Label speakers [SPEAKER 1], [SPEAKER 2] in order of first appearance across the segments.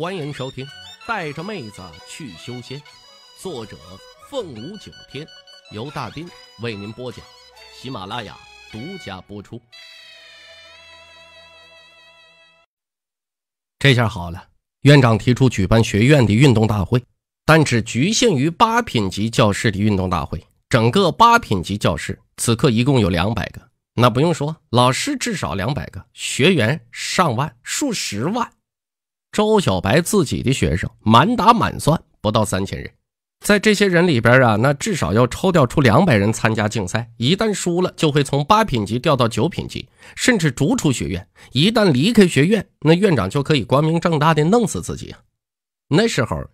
[SPEAKER 1] 欢迎收听《带着妹子去修仙》，作者凤舞九天，由大斌为您播讲，喜马拉雅独家播出。这下好了，院长提出举办学院的运动大会，但只局限于八品级教室的运动大会。整个八品级教室此刻一共有两百个，那不用说，老师至少两百个，学员上万、数十万。周小白自己的学生满打满算不到三千人，在这些人里边啊，那至少要抽调出两百人参加竞赛。一旦输了，就会从八品级调到九品级，甚至逐出学院。一旦离开学院，那院长就可以光明正大的弄死自己啊！那时候，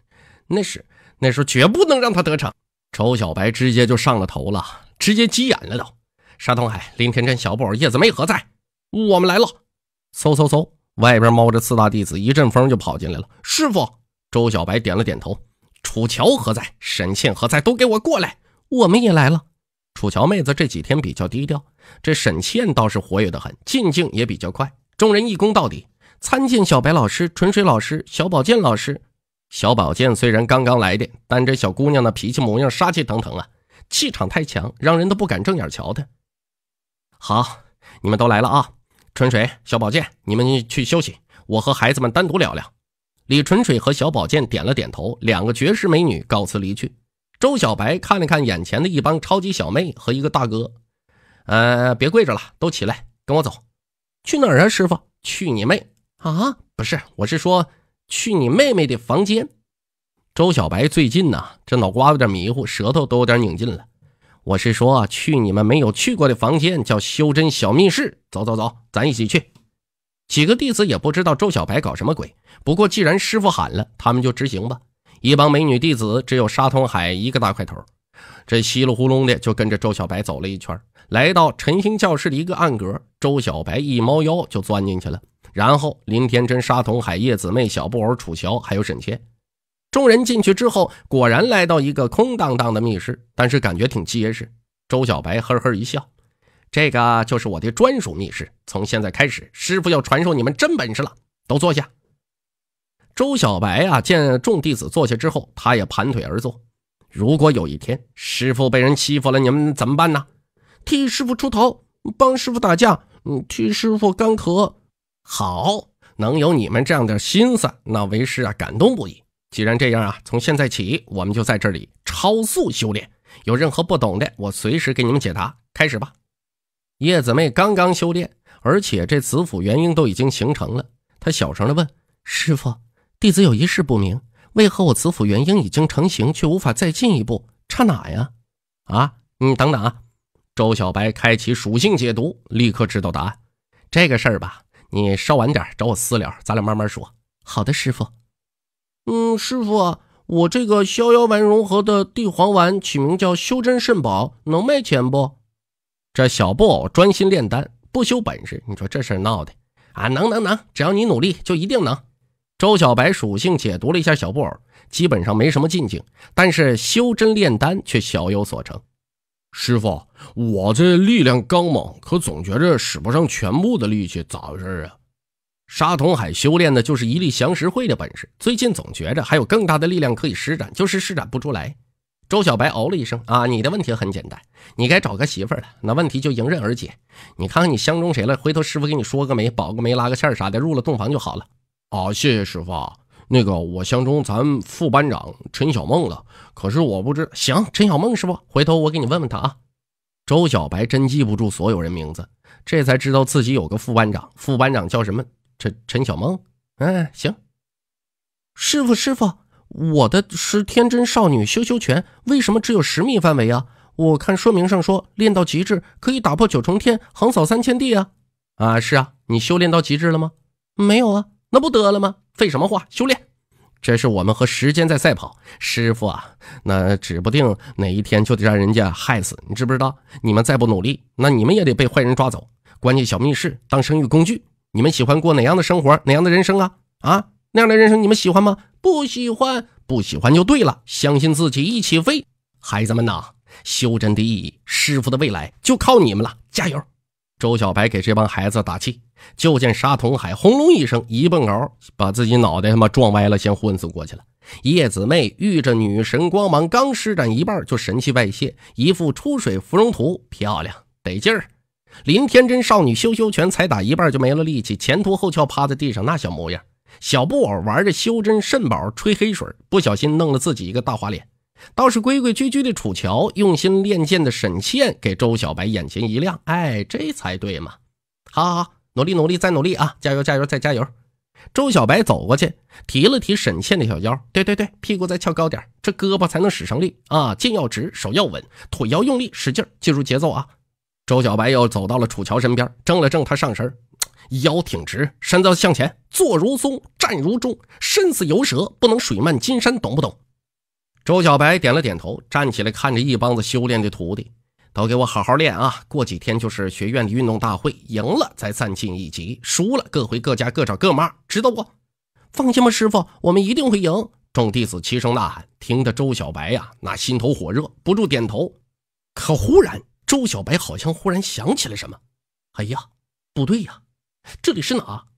[SPEAKER 1] 那时，那时候绝不能让他得逞。周小白直接就上了头了，直接急眼了都。沙东海、林天真、小布尔、叶子梅何在？我们来了！嗖嗖嗖！外边冒着四大弟子一阵风就跑进来了。师傅，周小白点了点头。楚乔何在？沈倩何在？都给我过来！我们也来了。楚乔妹子这几天比较低调，这沈倩倒是活跃的很，进境也比较快。众人一躬到底，参见小白老师、纯水老师、小宝剑老师。小宝剑虽然刚刚来的，但这小姑娘的脾气模样杀气腾腾啊，气场太强，让人都不敢正眼瞧她。好，你们都来了啊。春水、小宝剑，你们去休息，我和孩子们单独聊聊。李春水和小宝剑点了点头，两个绝世美女告辞离去。周小白看了看眼前的一帮超级小妹和一个大哥，呃，别跪着了，都起来，跟我走。去哪儿啊，师傅？去你妹啊！不是，我是说去你妹妹的房间。周小白最近呢，这脑瓜有点迷糊，舌头都有点拧劲了。我是说，去你们没有去过的房间，叫修真小密室。走走走，咱一起去。几个弟子也不知道周小白搞什么鬼，不过既然师傅喊了，他们就执行吧。一帮美女弟子，只有沙通海一个大块头，这稀里糊涂的就跟着周小白走了一圈，来到晨星教室的一个暗格。周小白一猫腰就钻进去了，然后林天真、沙通海、叶子妹、小布偶、楚乔还有沈谦。众人进去之后，果然来到一个空荡荡的密室，但是感觉挺结实。周小白呵呵一笑：“这个就是我的专属密室。从现在开始，师傅要传授你们真本事了。都坐下。”周小白啊，见众弟子坐下之后，他也盘腿而坐。如果有一天师傅被人欺负了，你们怎么办呢？替师傅出头，帮师傅打架，替师傅干咳。好，能有你们这样的心思，那为师啊感动不已。既然这样啊，从现在起我们就在这里超速修炼。有任何不懂的，我随时给你们解答。开始吧。叶子妹刚刚修炼，而且这子府元婴都已经形成了。她小声的问：“师傅，弟子有一事不明，为何我子府元婴已经成型，却无法再进一步？差哪呀？”啊，你等等啊！周小白开启属性解读，立刻知道答案。这个事儿吧，你稍晚点找我私聊，咱俩慢慢说。好的，师傅。嗯，师傅，我这个逍遥丸融合的地黄丸，起名叫修真肾宝，能卖钱不？这小布偶专心炼丹，不修本事，你说这事闹的啊！能能能，只要你努力，就一定能。周小白属性解读了一下小布偶，基本上没什么进境，但是修真炼丹却小有所成。师傅，我这力量刚猛，可总觉着使不上全部的力气，咋回事啊？沙通海修炼的就是一粒降石会的本事，最近总觉着还有更大的力量可以施展，就是施展不出来。周小白哦了一声：“啊，你的问题很简单，你该找个媳妇了，那问题就迎刃而解。你看看你相中谁了，回头师傅给你说个媒，保个媒，拉个线啥的，入了洞房就好了。”啊，谢谢师傅。那个我相中咱副班长陈小梦了，可是我不知行。陈小梦师傅，回头我给你问问他啊。周小白真记不住所有人名字，这才知道自己有个副班长，副班长叫什么？陈陈小梦，嗯，行。师傅，师傅，我的是天真少女修修拳，为什么只有十米范围啊？我看说明上说，练到极致可以打破九重天，横扫三千地啊！啊，是啊，你修炼到极致了吗？没有啊，那不得了吗？废什么话，修炼！这是我们和时间在赛跑，师傅啊，那指不定哪一天就得让人家害死，你知不知道？你们再不努力，那你们也得被坏人抓走，关进小密室当生育工具。你们喜欢过哪样的生活，哪样的人生啊？啊，那样的人生你们喜欢吗？不喜欢，不喜欢就对了。相信自己，一起飞，孩子们呐！修真第一，师傅的未来就靠你们了，加油！周小白给这帮孩子打气，就见沙通海轰隆一声，一蹦高，把自己脑袋他妈撞歪了，先昏死过去了。叶子妹遇着女神光芒，刚施展一半就神气外泄，一副出水芙蓉图，漂亮得劲儿。林天真少女修修拳才打一半就没了力气，前凸后翘趴在地上，那小模样。小布偶玩着修真肾宝吹黑水，不小心弄了自己一个大花脸。倒是规规矩矩的楚乔，用心练剑的沈倩给周小白眼前一亮。哎，这才对嘛！好好好，努力努力再努力啊！加油加油再加油！周小白走过去，提了提沈倩的小腰，对对对，屁股再翘高点，这胳膊才能使上力啊！剑要直，手要稳，腿要用力使劲，记住节奏啊！周小白又走到了楚乔身边，正了正他上身，腰挺直，身子向前，坐如松，站如钟，身似游蛇，不能水漫金山，懂不懂？周小白点了点头，站起来看着一帮子修炼的徒弟，都给我好好练啊！过几天就是学院的运动大会，赢了再散进一级，输了各回各家，各找各妈，知道不？放心吧，师傅，我们一定会赢！众弟子齐声呐喊，听得周小白呀，那心头火热，不住点头。可忽然。周小白好像忽然想起了什么，哎呀，不对呀，这里是哪？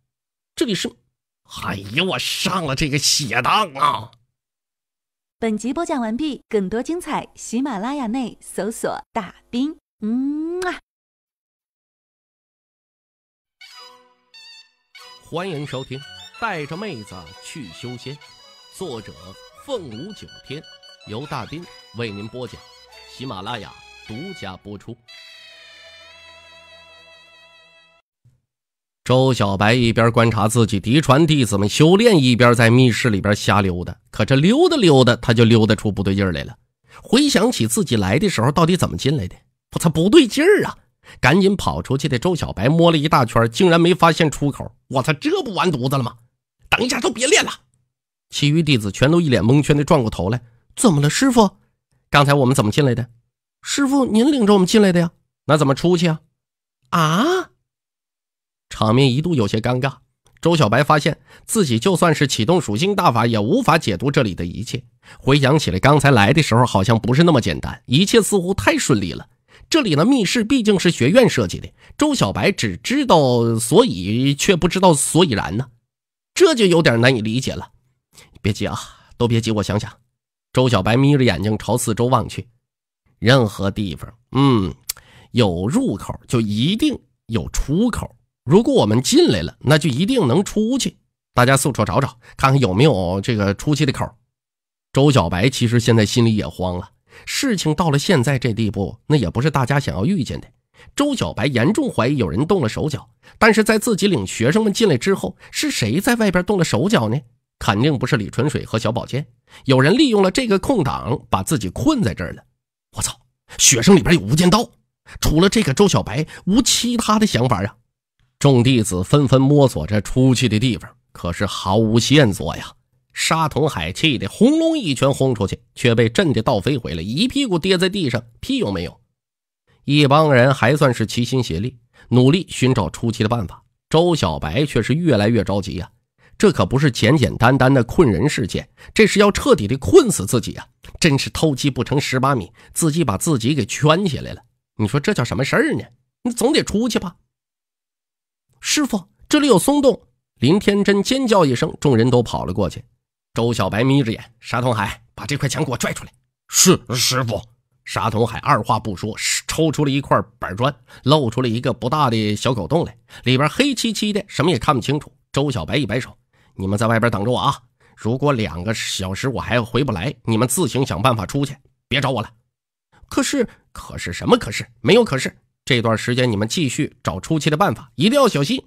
[SPEAKER 1] 这里是，哎呀，我上了这个血当啊！
[SPEAKER 2] 本集播讲完毕，更多精彩，喜马拉雅内搜索“大兵”。
[SPEAKER 1] 嗯啊，欢迎收听《带着妹子去修仙》，作者：凤舞九天，由大兵为您播讲，喜马拉雅。独家播出。周小白一边观察自己嫡传弟子们修炼，一边在密室里边瞎溜达。可这溜达溜达，他就溜达出不对劲来了。回想起自己来的时候到底怎么进来的？我操，不对劲儿啊！赶紧跑出去的周小白摸了一大圈，竟然没发现出口。我操，这不完犊子了吗？等一下，都别练了！其余弟子全都一脸蒙圈的转过头来：“怎么了，师傅？刚才我们怎么进来的？”师傅，您领着我们进来的呀？那怎么出去啊？啊！场面一度有些尴尬。周小白发现自己就算是启动属性大法，也无法解读这里的一切。回想起来，刚才来的时候好像不是那么简单，一切似乎太顺利了。这里的密室毕竟是学院设计的，周小白只知道所以，却不知道所以然呢，这就有点难以理解了。别急啊，都别急，我想想。周小白眯着眼睛朝四周望去。任何地方，嗯，有入口就一定有出口。如果我们进来了，那就一定能出去。大家四处找找，看看有没有这个出去的口。周小白其实现在心里也慌了，事情到了现在这地步，那也不是大家想要遇见的。周小白严重怀疑有人动了手脚，但是在自己领学生们进来之后，是谁在外边动了手脚呢？肯定不是李纯水和小宝剑，有人利用了这个空档把自己困在这儿了。我操！学生里边有无间道，除了这个周小白，无其他的想法啊。众弟子纷纷摸索着出去的地方，可是毫无线索呀。沙同海气得轰隆一拳轰出去，却被震得倒飞回来，一屁股跌在地上，屁用没有。一帮人还算是齐心协力，努力寻找出气的办法。周小白却是越来越着急呀。这可不是简简单单的困人事件，这是要彻底的困死自己啊！真是偷鸡不成蚀把米，自己把自己给圈起来了。你说这叫什么事儿呢？你总得出去吧。师傅，这里有松动！林天真尖叫一声，众人都跑了过去。周小白眯着眼，沙通海把这块墙给我拽出来。是，师傅。沙通海二话不说，抽出了一块板砖，露出了一个不大的小狗洞来，里边黑漆漆的，什么也看不清楚。周小白一摆手，你们在外边等着我啊。如果两个小时我还回不来，你们自行想办法出去，别找我了。可是，可是什么？可是没有。可是这段时间你们继续找出去的办法，一定要小心。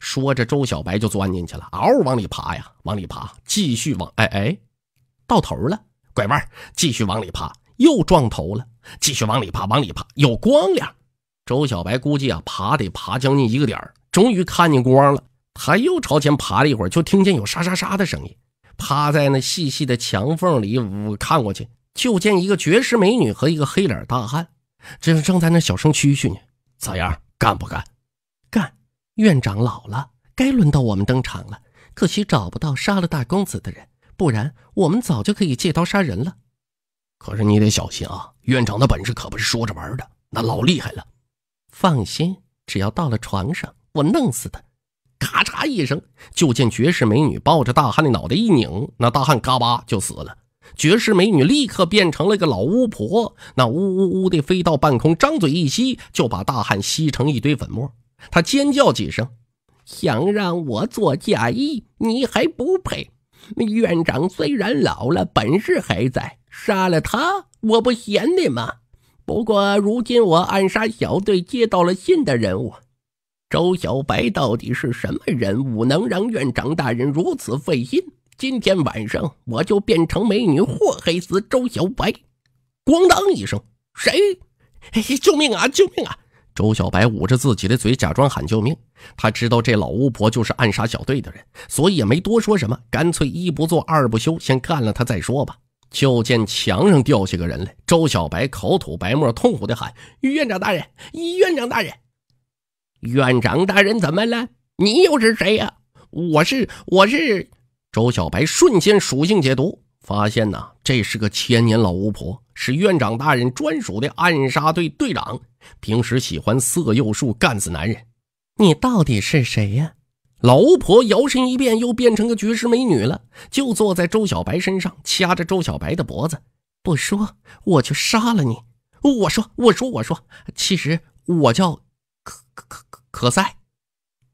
[SPEAKER 1] 说着，周小白就钻进去了，嗷，往里爬呀，往里爬，继续往……哎哎，到头了，拐弯，继续往里爬，又撞头了，继续往里爬，往里爬，有光亮。周小白估计啊，爬得爬将近一个点终于看见光了。他又朝前爬了一会儿，就听见有沙沙沙的声音。趴在那细细的墙缝里，我看过去，就见一个绝世美女和一个黑脸大汉，这正在那小声蛐蛐呢。咋样，干不干？干！院长老了，该轮到我们登场了。可惜找不到杀了大公子的人，不然我们早就可以借刀杀人了。可是你得小心啊，院长的本事可不是说着玩的，那老厉害了。放心，只要到了床上，我弄死他。咔嚓一声，就见绝世美女抱着大汉的脑袋一拧，那大汉嘎巴就死了。绝世美女立刻变成了个老巫婆，那呜呜呜的飞到半空，张嘴一吸，就把大汉吸成一堆粉末。她尖叫几声，想让我做嫁衣，你还不配！院长虽然老了，本事还在，杀了他，我不嫌的吗？不过如今我暗杀小队接到了新的人物。周小白到底是什么人物，能让院长大人如此费心？今天晚上我就变成美女祸害死周小白！咣当一声，谁？救命啊！救命啊！周小白捂着自己的嘴，假装喊救命。他知道这老巫婆就是暗杀小队的人，所以也没多说什么，干脆一不做二不休，先干了她再说吧。就见墙上掉下个人来，周小白口吐白沫，痛苦的喊：“院长大人！院长大人！”院长大人怎么了？你又是谁呀？我是我是，周小白瞬间属性解读，发现呢，这是个千年老巫婆，是院长大人专属的暗杀队队长，平时喜欢色诱术干死男人。你到底是谁呀？老巫婆摇身一变，又变成个绝世美女了，就坐在周小白身上，掐着周小白的脖子。不说，我就杀了你。我说我说我说，其实我叫。可可可可塞，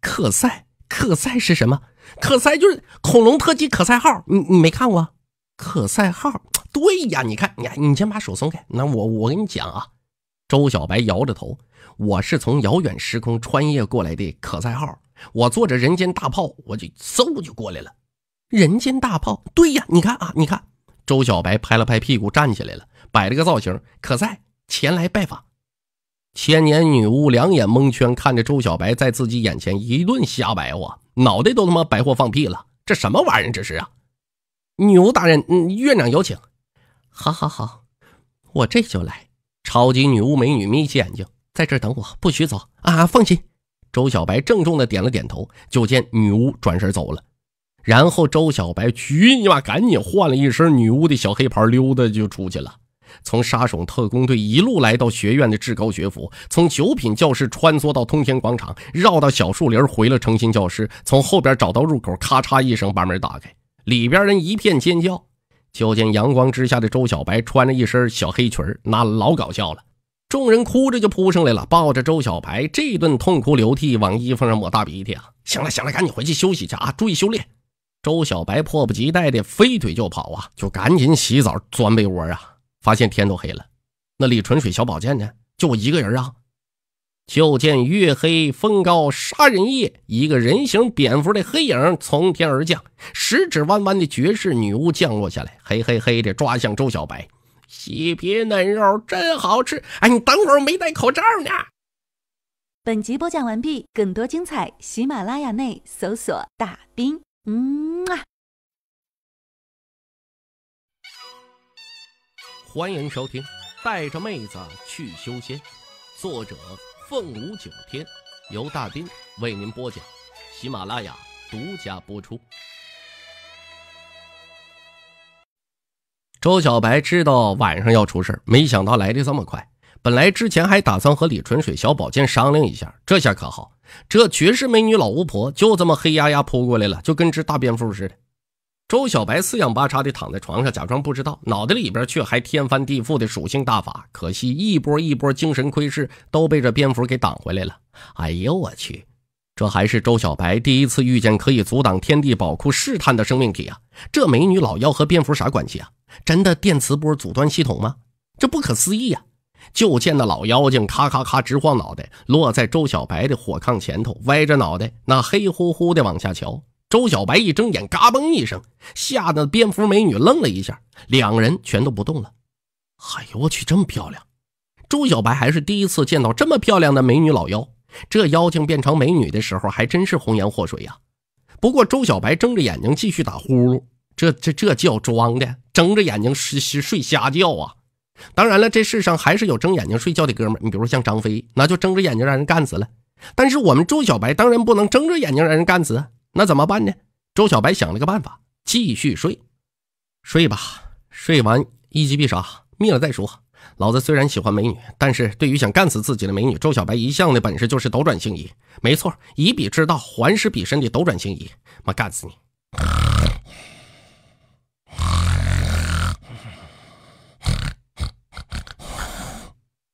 [SPEAKER 1] 可塞可塞是什么？可塞就是恐龙特技可塞号，你你没看过？可塞号，对呀，你看，你你先把手松开。那我我跟你讲啊，周小白摇着头，我是从遥远时空穿越过来的可塞号，我坐着人间大炮，我就嗖就过来了。人间大炮，对呀，你看啊，你看，周小白拍了拍屁股，站起来了，摆了个造型，可塞前来拜访。千年女巫两眼蒙圈，看着周小白在自己眼前一顿瞎白话，脑袋都他妈白活放屁了！这什么玩意儿这是啊？女巫大人，嗯，院长有请。好好好，我这就来。超级女巫美女眯起眼睛，在这儿等我，不许走啊！放心。周小白郑重的点了点头，就见女巫转身走了。然后周小白，去你妈，赶紧换了一身女巫的小黑袍，溜达就出去了。从杀手特工队一路来到学院的至高学府，从九品教室穿梭到通天广场，绕到小树林，回了诚心教室，从后边找到入口，咔嚓一声把门打开，里边人一片尖叫。就见阳光之下的周小白穿着一身小黑裙那老搞笑了。众人哭着就扑上来了，抱着周小白，这一顿痛哭流涕，往衣服上抹大鼻涕啊！行了行了，赶紧回去休息去啊，注意修炼。周小白迫不及待的飞腿就跑啊，就赶紧洗澡钻被窝啊。发现天都黑了，那李纯水小宝剑呢？就我一个人啊！就见月黑风高杀人夜，一个人形蝙蝠的黑影从天而降，十指弯弯的绝世女巫降落下来，嘿嘿嘿的抓向周小白，细皮嫩肉真好吃！哎，你等会儿没戴口罩
[SPEAKER 2] 呢。本集播讲完毕，更多精彩喜马拉雅内搜索
[SPEAKER 1] 大兵。嗯啊。欢迎收听《带着妹子去修仙》，作者凤舞九天，由大斌为您播讲，喜马拉雅独家播出。周小白知道晚上要出事没想到来的这么快。本来之前还打算和李纯水、小宝剑商量一下，这下可好，这绝世美女老巫婆就这么黑压压扑过来了，就跟只大蝙蝠似的。周小白四仰八叉地躺在床上，假装不知道，脑袋里边却还天翻地覆的属性大法。可惜一波一波精神窥视都被这蝙蝠给挡回来了。哎呦我去！这还是周小白第一次遇见可以阻挡天地宝库试探的生命体啊！这美女老妖和蝙蝠啥关系啊？真的电磁波阻断系统吗？这不可思议呀！就见那老妖精咔咔咔直晃脑袋，落在周小白的火炕前头，歪着脑袋，那黑乎乎的往下瞧。周小白一睁眼，嘎嘣一声，吓得蝙蝠美女愣了一下，两人全都不动了。哎呦我去，这么漂亮！周小白还是第一次见到这么漂亮的美女老妖。这妖精变成美女的时候，还真是红颜祸水呀。不过周小白睁着眼睛继续打呼噜，这这这叫装的？睁着眼睛是是睡瞎觉啊？当然了，这世上还是有睁眼睛睡觉的哥们儿，你比如像张飞，那就睁着眼睛让人干死了。但是我们周小白当然不能睁着眼睛让人干死。那怎么办呢？周小白想了个办法，继续睡，睡吧，睡完一击必杀，灭了再说。老子虽然喜欢美女，但是对于想干死自己的美女，周小白一向的本事就是斗转星移。没错，以彼之道还施彼身的斗转星移，妈干死你！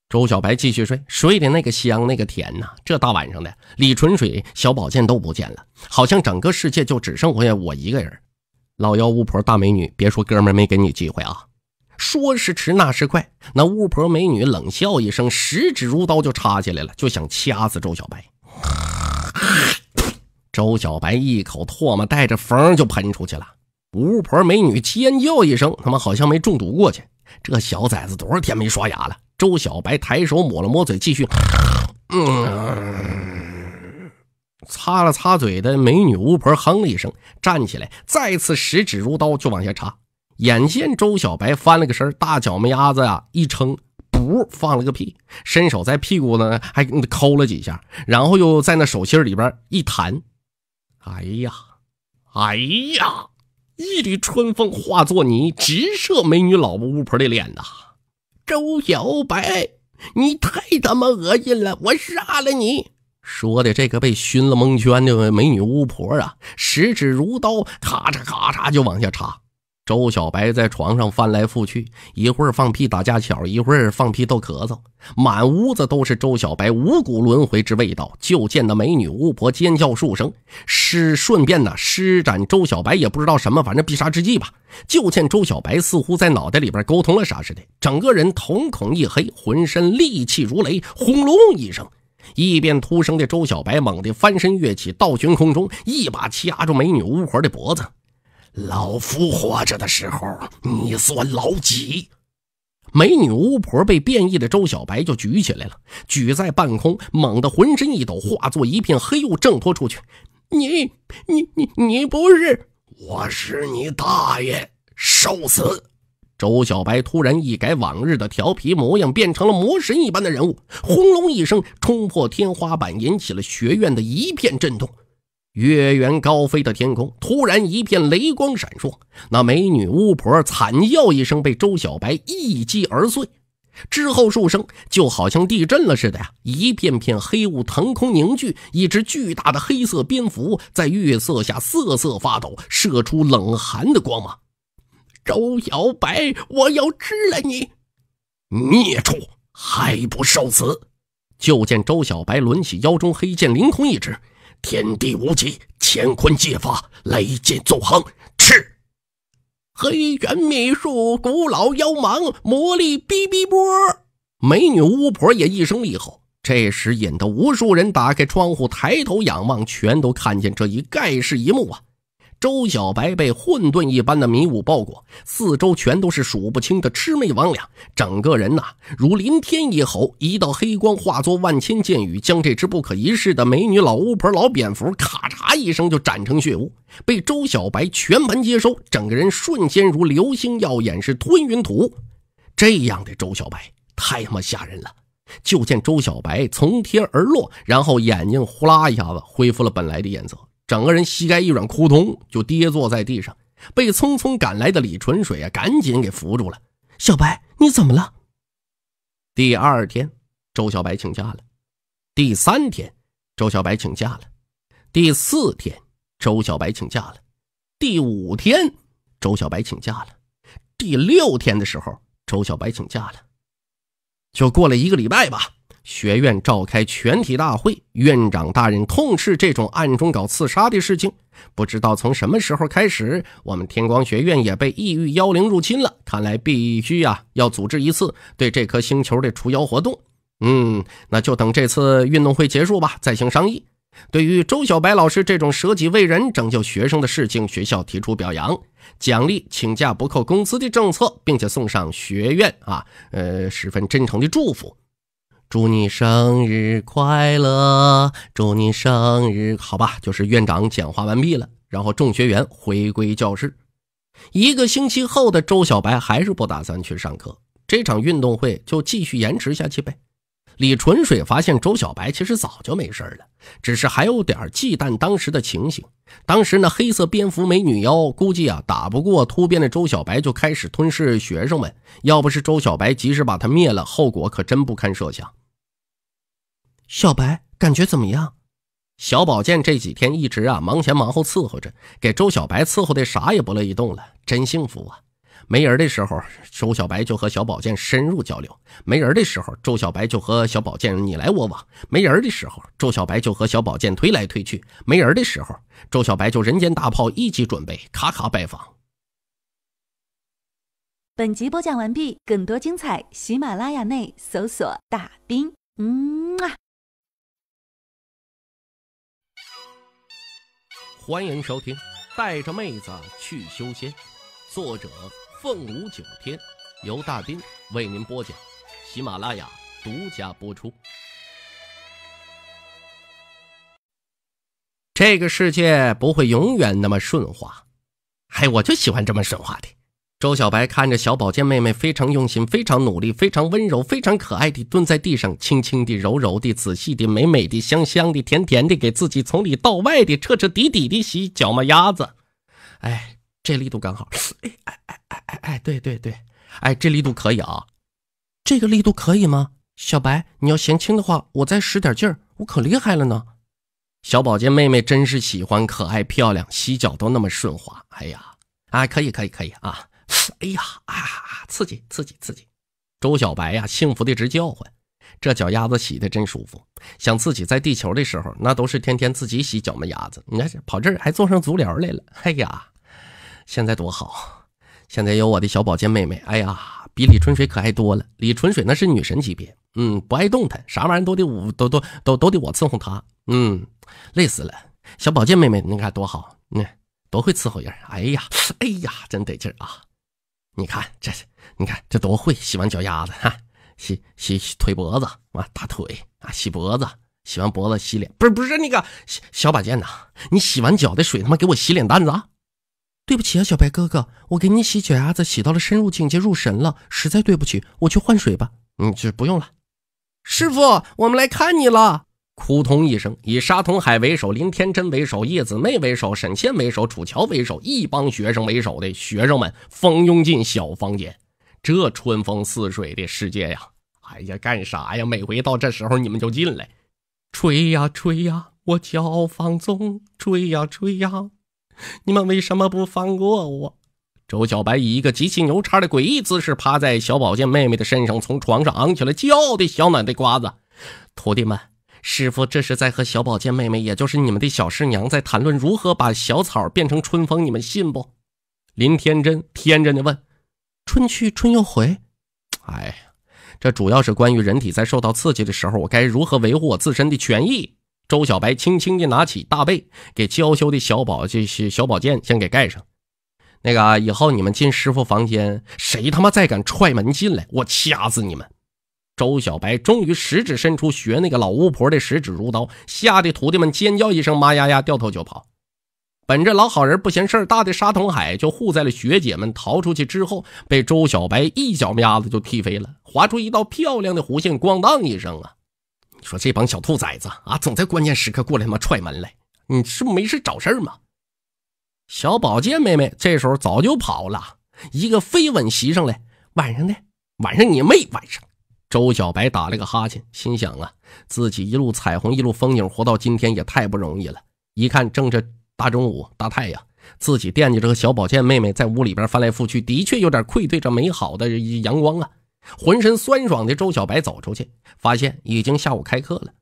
[SPEAKER 1] 周小白继续睡，睡的那个香，那个甜呐！这大晚上的，李纯水、小宝剑都不见了，好像整个世界就只剩我我一个人。老妖巫婆大美女，别说哥们没给你机会啊！说时迟，那时快，那巫婆美女冷笑一声，食指如刀就插起来了，就想掐死周小白。周小白一口唾沫带着风就喷出去了，巫婆美女尖叫一声，他妈好像没中毒过去，这小崽子多少天没刷牙了？周小白抬手抹了抹嘴，继续，嗯，擦了擦嘴的美女巫婆哼了一声，站起来，再次十指如刀就往下插。眼见周小白翻了个身，大脚丫子啊一撑，噗，放了个屁，伸手在屁股呢还抠了几下，然后又在那手心里边一弹，哎呀，哎呀，一缕春风化作泥，直射美女老婆巫婆的脸呐。周小白，你太他妈恶心了！我杀了你！说的这个被熏了蒙圈的美女巫婆啊，食指如刀，咔嚓咔嚓就往下插。周小白在床上翻来覆去，一会儿放屁打架雀，一会儿放屁逗咳嗽，满屋子都是周小白五谷轮回之味道。就见那美女巫婆尖叫数声，施顺便呢施展周小白也不知道什么，反正必杀之计吧。就见周小白似乎在脑袋里边沟通了啥似的，整个人瞳孔一黑，浑身戾气如雷，轰隆一声，异变突生的周小白猛地翻身跃起，倒悬空中，一把掐住美女巫婆的脖子。老夫活着的时候，你算老几？美女巫婆被变异的周小白就举起来了，举在半空，猛地浑身一抖，化作一片黑雾挣脱出去。你你你你不是？我是你大爷！受死！周小白突然一改往日的调皮模样，变成了魔神一般的人物。轰隆一声，冲破天花板，引起了学院的一片震动。月圆高飞的天空，突然一片雷光闪烁。那美女巫婆惨叫一声，被周小白一击而碎。之后数声，就好像地震了似的呀！一片片黑雾腾空凝聚，一只巨大的黑色蝙蝠在月色下瑟瑟发抖，射出冷寒的光芒。周小白，我要吃了你，孽畜，还不受死！就见周小白抡起腰中黑剑，凌空一指。天地无极，乾坤借法，雷剑纵横，吃！黑猿秘术，古老妖芒魔力哔哔波，美女巫婆也一声厉吼。这时引得无数人打开窗户，抬头仰望，全都看见这一盖世一幕啊！周小白被混沌一般的迷雾包裹，四周全都是数不清的魑魅魍魉，整个人呐如临天一吼，一道黑光化作万千剑雨，将这只不可一世的美女老巫婆老蝙蝠，咔嚓一声就斩成血雾，被周小白全盘接收，整个人瞬间如流星耀眼是吞云吐，雾。这样的周小白太他妈吓人了。就见周小白从天而落，然后眼睛呼啦一下子恢复了本来的颜色。整个人膝盖一软，扑通就跌坐在地上，被匆匆赶来的李纯水啊赶紧给扶住了。小白，你怎么了？第二天，周小白请假了。第三天，周小白请假了。第四天，周小白请假了。第五天，周小白请假了。第六天的时候，周小白请假了，就过了一个礼拜吧。学院召开全体大会，院长大人痛斥这种暗中搞刺杀的事情。不知道从什么时候开始，我们天光学院也被异域妖灵入侵了。看来必须呀，要组织一次对这颗星球的除妖活动。嗯，那就等这次运动会结束吧，再行商议。对于周小白老师这种舍己为人、拯救学生的事情，学校提出表扬、奖励，请假不扣工资的政策，并且送上学院啊，呃，十分真诚的祝福。祝你生日快乐！祝你生日好吧，就是院长讲话完毕了，然后众学员回归教室。一个星期后的周小白还是不打算去上课，这场运动会就继续延迟下去呗。李纯水发现周小白其实早就没事了，只是还有点忌惮当时的情形。当时那黑色蝙蝠美女妖估计啊打不过突变的周小白，就开始吞噬学生们。要不是周小白及时把他灭了，后果可真不堪设想。小白感觉怎么样？小宝剑这几天一直啊忙前忙后伺候着，给周小白伺候的啥也不乐意动了，真幸福啊。没人的时候，周小白就和小宝剑深入交流。没人的时候，周小白就和小宝剑你来我往。没人的时候，周小白就和小宝剑推来推去。没人的时候，周小白就人间大炮一级准备咔咔拜访。
[SPEAKER 2] 本集播讲完毕，更多精彩，喜马拉雅内搜索大兵。嗯
[SPEAKER 1] 欢迎收听《带着妹子去修仙》，作者。凤舞九天，由大斌为您播讲，喜马拉雅独家播出。这个世界不会永远那么顺滑，哎，我就喜欢这么顺滑的。周小白看着小宝健妹妹非常用心、非常努力、非常温柔、非常可爱的蹲在地上，轻轻的、柔柔的、仔细的、美美的、香香的、甜甜的，给自己从里到外的彻彻底底的洗脚毛丫子。哎，这力度刚好。哎哎哎！哎哎哎，对对对，哎，这力度可以啊，这个力度可以吗？小白，你要嫌轻的话，我再使点劲儿，我可厉害了呢。小宝剑妹妹真是喜欢，可爱漂亮，洗脚都那么顺滑。哎呀，啊，可以可以可以啊！哎呀啊，刺激刺激刺激！周小白呀，幸福的直叫唤，这脚丫子洗的真舒服。想自己在地球的时候，那都是天天自己洗脚门牙子。你看跑这儿还做上足疗来了，哎呀，现在多好！现在有我的小保健妹妹，哎呀，比李春水可爱多了。李春水那是女神级别，嗯，不爱动弹，啥玩意儿都得我都都都都得我伺候她，嗯，累死了。小保健妹妹，你看多好，嗯，多会伺候人，哎呀，哎呀，真得劲儿啊！你看这，你看这多会，洗完脚丫子哈，洗洗腿脖子啊，大腿啊，洗脖子，洗完脖子洗脸，不是不是那个小把剑呐，你洗完脚的水他妈给我洗脸蛋子。对不起啊，小白哥哥，我给你洗脚丫子洗到了深入境界入神了，实在对不起，我去换水吧。嗯，这不用了。师傅，我们来看你了。扑通一声，以沙通海为首，林天真为首，叶子妹为首，沈倩为首，楚乔为首，一帮学生为首的学生们蜂拥进小房间。这春风似水的世界呀！哎呀，干啥呀？每回到这时候你们就进来，吹呀吹呀，我骄傲放纵，吹呀吹呀。你们为什么不放过我？周小白以一个极其牛叉的诡异姿势趴在小宝剑妹妹的身上，从床上昂起了骄傲的小脑袋瓜子。徒弟们，师傅这是在和小宝剑妹妹，也就是你们的小师娘，在谈论如何把小草变成春风。你们信不？林天真天真的问：“春去春又回。”哎呀，这主要是关于人体在受到刺激的时候，我该如何维护我自身的权益。周小白轻轻的拿起大被，给娇羞的小宝这些小宝剑先给盖上。那个以后你们进师傅房间，谁他妈再敢踹门进来，我掐死你们！周小白终于食指伸出，学那个老巫婆的食指如刀，吓得徒弟们尖叫一声，妈呀呀，掉头就跑。本着老好人不嫌事儿大的沙童海就护在了学姐们逃出去之后，被周小白一脚喵子就踢飞了，划出一道漂亮的弧线，咣当一声啊！说这帮小兔崽子啊，总在关键时刻过来他妈踹门来，你是不没事找事儿吗？小宝剑妹妹这时候早就跑了一个飞吻袭上来，晚上呢？晚上你妹，晚上。周小白打了个哈欠，心想啊，自己一路彩虹一路风景，活到今天也太不容易了。一看正着大中午大太阳，自己惦记着和小宝剑妹妹在屋里边翻来覆去，的确有点愧对这美好的阳光啊。浑身酸爽的周小白走出去，发现已经下午开课了。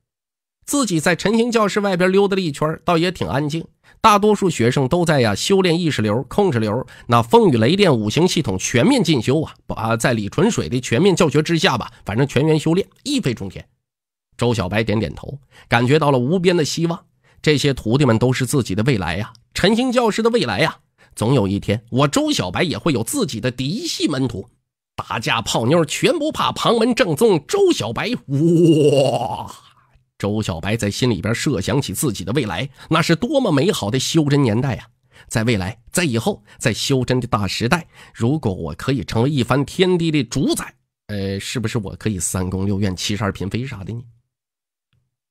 [SPEAKER 1] 自己在陈兴教室外边溜达了一圈，倒也挺安静。大多数学生都在呀，修炼意识流、控制流，那风雨雷电五行系统全面进修啊！把在李纯水的全面教学之下吧，反正全员修炼，一飞冲天。周小白点点头，感觉到了无边的希望。这些徒弟们都是自己的未来呀，陈兴教师的未来呀。总有一天，我周小白也会有自己的嫡系门徒。打架泡妞全不怕，旁门正宗周小白。哇！周小白在心里边设想起自己的未来，那是多么美好的修真年代呀！在未来，在以后，在修真的大时代，如果我可以成为一番天地的主宰，呃，是不是我可以三宫六院七十二嫔妃啥的呢？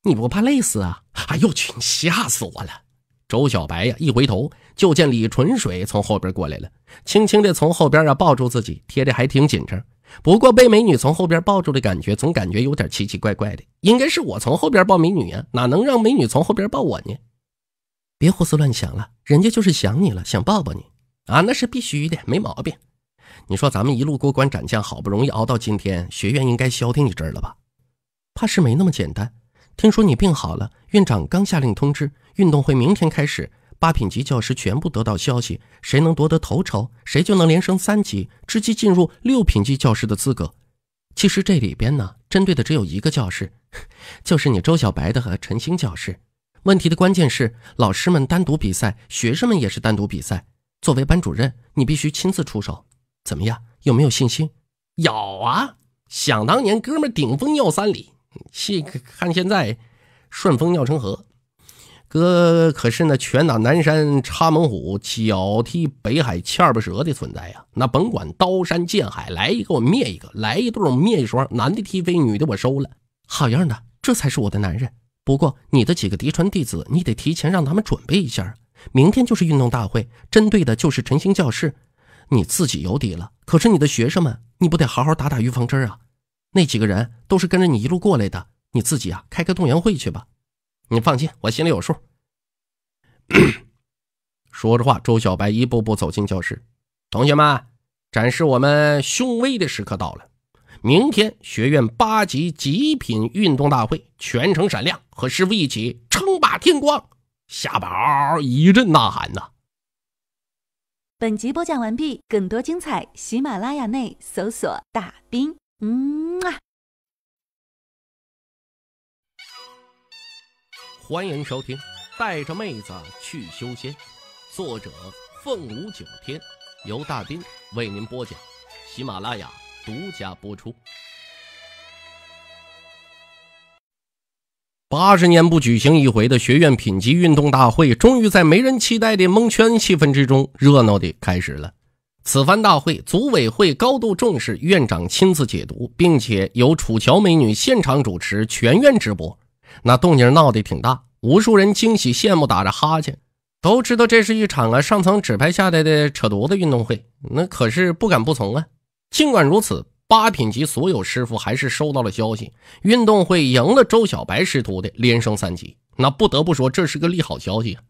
[SPEAKER 1] 你不怕累死啊？哎呦我去，你吓死我了！周小白呀，一回头就见李纯水从后边过来了，轻轻的从后边啊抱住自己，贴的还挺紧张。不过被美女从后边抱住的感觉，总感觉有点奇奇怪怪的。应该是我从后边抱美女呀，哪能让美女从后边抱我呢？别胡思乱想了，人家就是想你了，想抱抱你啊，那是必须的，没毛病。你说咱们一路过关斩将，好不容易熬到今天，学院应该消停一阵了吧？怕是没那么简单。听说你病好了，院长刚下令通知。运动会明天开始，八品级教师全部得到消息，谁能夺得头筹，谁就能连升三级，直接进入六品级教师的资格。其实这里边呢，针对的只有一个教师，就是你周小白的和陈星教师。问题的关键是，老师们单独比赛，学生们也是单独比赛。作为班主任，你必须亲自出手。怎么样？有没有信心？有啊！想当年，哥们顶风尿三里，细看现在，顺风尿成河。哥可是那拳打南山插猛虎，脚踢北海欠巴蛇的存在呀！那甭管刀山剑海，来一个我灭一个，来一对我灭一双。男的踢飞，女的我收了。好样的，这才是我的男人。不过你的几个嫡传弟子，你得提前让他们准备一下。明天就是运动大会，针对的就是晨星教室。你自己有底了，可是你的学生们，你不得好好打打预防针啊！那几个人都是跟着你一路过来的，你自己啊，开个动员会去吧。你放心，我心里有数。说着话，周小白一步步走进教室。同学们，展示我们雄威的时刻到了！明天学院八级极品运动大会，全程闪亮，和师傅一起称霸天光。下巴嗷嗷一阵呐喊呐！
[SPEAKER 2] 本集播讲完毕，更多精彩，喜马拉雅内搜
[SPEAKER 1] 索大兵。嗯啊。欢迎收听《带着妹子去修仙》，作者凤舞九天，由大斌为您播讲，喜马拉雅独家播出。八十年不举行一回的学院品级运动大会，终于在没人期待的蒙圈气氛之中，热闹的开始了。此番大会，组委会高度重视，院长亲自解读，并且由楚乔美女现场主持，全院直播。那动静闹得挺大，无数人惊喜羡慕，打着哈欠，都知道这是一场啊上层指派下来的扯犊子运动会，那可是不敢不从啊。尽管如此，八品级所有师傅还是收到了消息，运动会赢了周小白师徒的，连升三级。那不得不说这是个利好消息啊。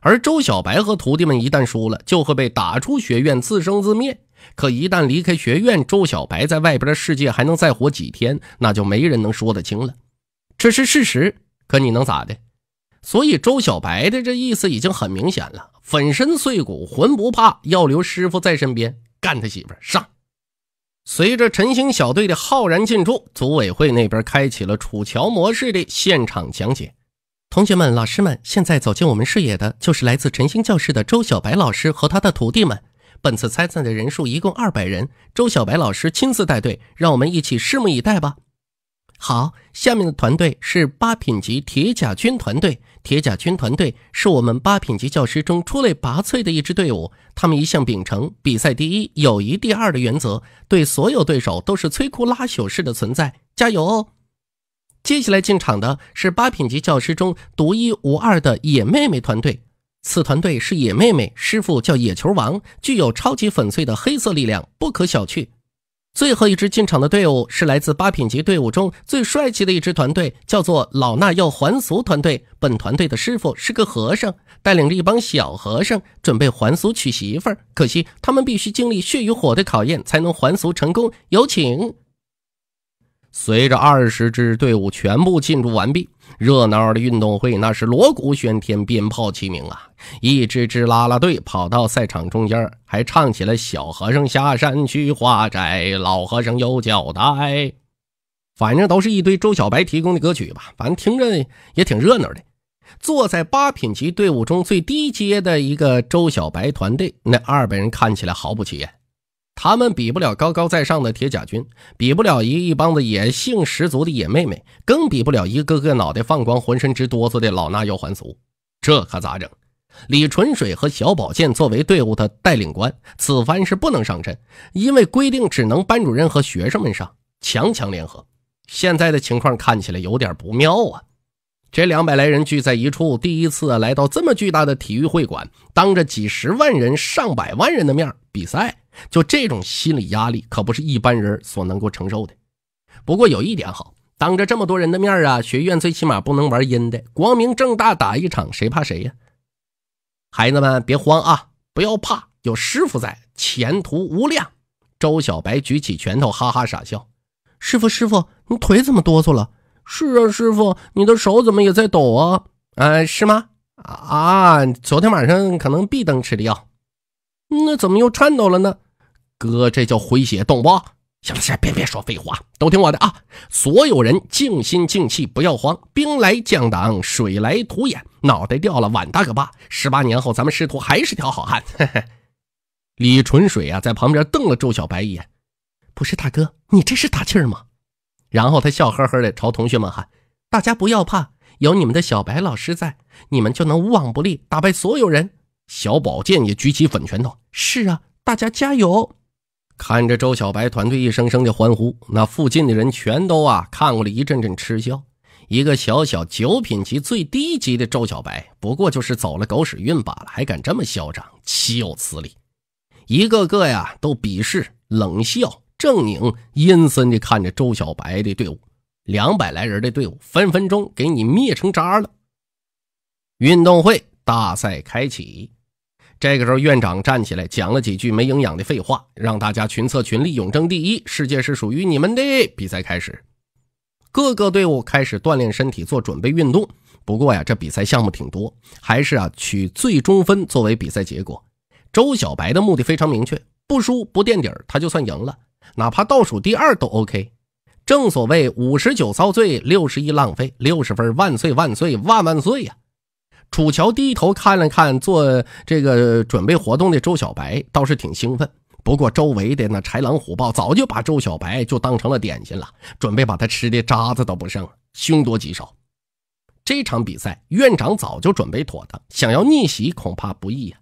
[SPEAKER 1] 而周小白和徒弟们一旦输了，就会被打出学院自生自灭。可一旦离开学院，周小白在外边的世界还能再活几天，那就没人能说得清了。这是事实，可你能咋的？所以周小白的这意思已经很明显了：粉身碎骨浑不怕，要留师傅在身边，干他媳妇上！随着晨星小队的浩然进出，组委会那边开启了楚乔模式的现场讲解。同学们、老师们，现在走进我们视野的就是来自晨星教室的周小白老师和他的徒弟们。本次参赛的人数一共二百人，周小白老师亲自带队，让我们一起拭目以待吧。好，下面的团队是八品级铁甲军团队。铁甲军团队是我们八品级教师中出类拔萃的一支队伍，他们一向秉承“比赛第一，友谊第二”的原则，对所有对手都是摧枯拉朽式的存在。加油哦！接下来进场的是八品级教师中独一无二的野妹妹团队。此团队是野妹妹，师傅叫野球王，具有超级粉碎的黑色力量，不可小觑。最后一支进场的队伍是来自八品级队伍中最帅气的一支团队，叫做“老衲要还俗”团队。本团队的师傅是个和尚，带领着一帮小和尚，准备还俗娶媳妇儿。可惜他们必须经历血与火的考验，才能还俗成功。有请。随着二十支队伍全部进驻完毕，热闹的运动会那是锣鼓喧天，鞭炮齐鸣啊！一支支拉拉队跑到赛场中间，还唱起了《小和尚下山去化斋》，老和尚有交代。反正都是一堆周小白提供的歌曲吧，反正听着也挺热闹的。坐在八品级队伍中最低阶的一个周小白团队，那二百人看起来毫不起眼。他们比不了高高在上的铁甲军，比不了一一帮子野性十足的野妹妹，更比不了一个个脑袋放光、浑身直哆嗦的老衲要还俗。这可咋整？李纯水和小宝剑作为队伍的带领官，此番是不能上阵，因为规定只能班主任和学生们上。强强联合，现在的情况看起来有点不妙啊。这两百来人聚在一处，第一次来到这么巨大的体育会馆，当着几十万人、上百万人的面比赛，就这种心理压力可不是一般人所能够承受的。不过有一点好，当着这么多人的面啊，学院最起码不能玩阴的，光明正大打一场，谁怕谁呀？孩子们别慌啊，不要怕，有师傅在，前途无量。周小白举起拳头，哈哈傻笑。师傅，师傅，你腿怎么哆嗦了？是啊，师傅，你的手怎么也在抖啊？啊，是吗？啊，昨天晚上可能闭灯吃的药，那怎么又颤抖了呢？哥，这叫回血，懂不？行了，先别别说废话，都听我的啊！所有人静心静气，不要慌，兵来将挡，水来土掩，脑袋掉了碗大个疤。十八年后，咱们师徒还是条好汉。李纯水啊，在旁边瞪了周小白一眼，不是大哥，你这是打气吗？然后他笑呵呵的朝同学们喊：“大家不要怕，有你们的小白老师在，你们就能无往不利，打败所有人。”小宝剑也举起粉拳头：“是啊，大家加油！”看着周小白团队一声声的欢呼，那附近的人全都啊，看过了一阵阵嗤笑。一个小小九品级最低级的周小白，不过就是走了狗屎运罢了，还敢这么嚣张，岂有此理！一个个呀，都鄙视冷笑。郑宁阴森地看着周小白的队伍，两百来人的队伍，分分钟给你灭成渣了。运动会大赛开启，这个时候院长站起来讲了几句没营养的废话，让大家群策群力，勇争第一，世界是属于你们的。比赛开始，各个队伍开始锻炼身体，做准备运动。不过呀，这比赛项目挺多，还是啊取最终分作为比赛结果。周小白的目的非常明确，不输不垫底儿，他就算赢了。哪怕倒数第二都 OK。正所谓五十九遭罪，六十一浪费，六十分万岁万岁万万岁呀！楚乔低头看了看做这个准备活动的周小白，倒是挺兴奋。不过周围的那豺狼虎豹早就把周小白就当成了点心了，准备把他吃的渣子都不剩，凶多吉少。这场比赛院长早就准备妥当，想要逆袭恐怕不易呀。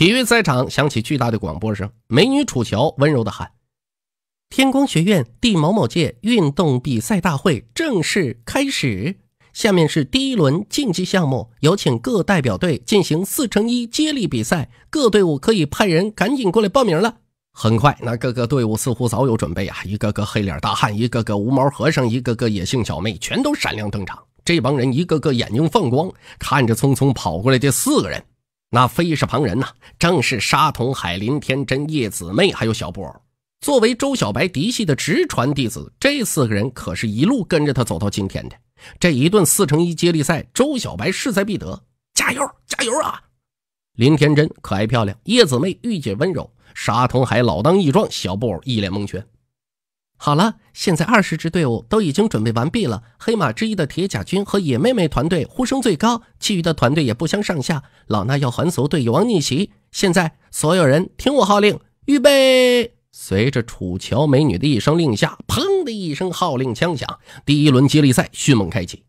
[SPEAKER 1] 体育赛场响起巨大的广播声，美女楚乔温柔的喊：“天光学院第某某届运动比赛大会正式开始，下面是第一轮竞技项目，有请各代表队进行四乘一接力比赛。各队伍可以派人赶紧过来报名了。”很快，那各个队伍似乎早有准备啊，一个个黑脸大汉，一个个无毛和尚，一个个野性小妹，全都闪亮登场。这帮人一个个眼睛放光，看着匆匆跑过来的四个人。那非是旁人呐，正是沙童海、林天真、叶子妹，还有小布偶。作为周小白嫡系的直传弟子，这四个人可是一路跟着他走到今天的。这一顿四乘一接力赛，周小白势在必得，加油，加油啊！林天真可爱漂亮，叶子妹御姐温柔，沙童海老当益壮，小布偶一脸蒙圈。好了，现在二十支队伍都已经准备完毕了。黑马之一的铁甲军和野妹妹团队呼声最高，其余的团队也不相上下。老衲要横扫队友王逆袭。现在所有人听我号令，预备！随着楚乔美女的一声令下，砰的一声号令枪响，第一轮接力赛迅猛开启。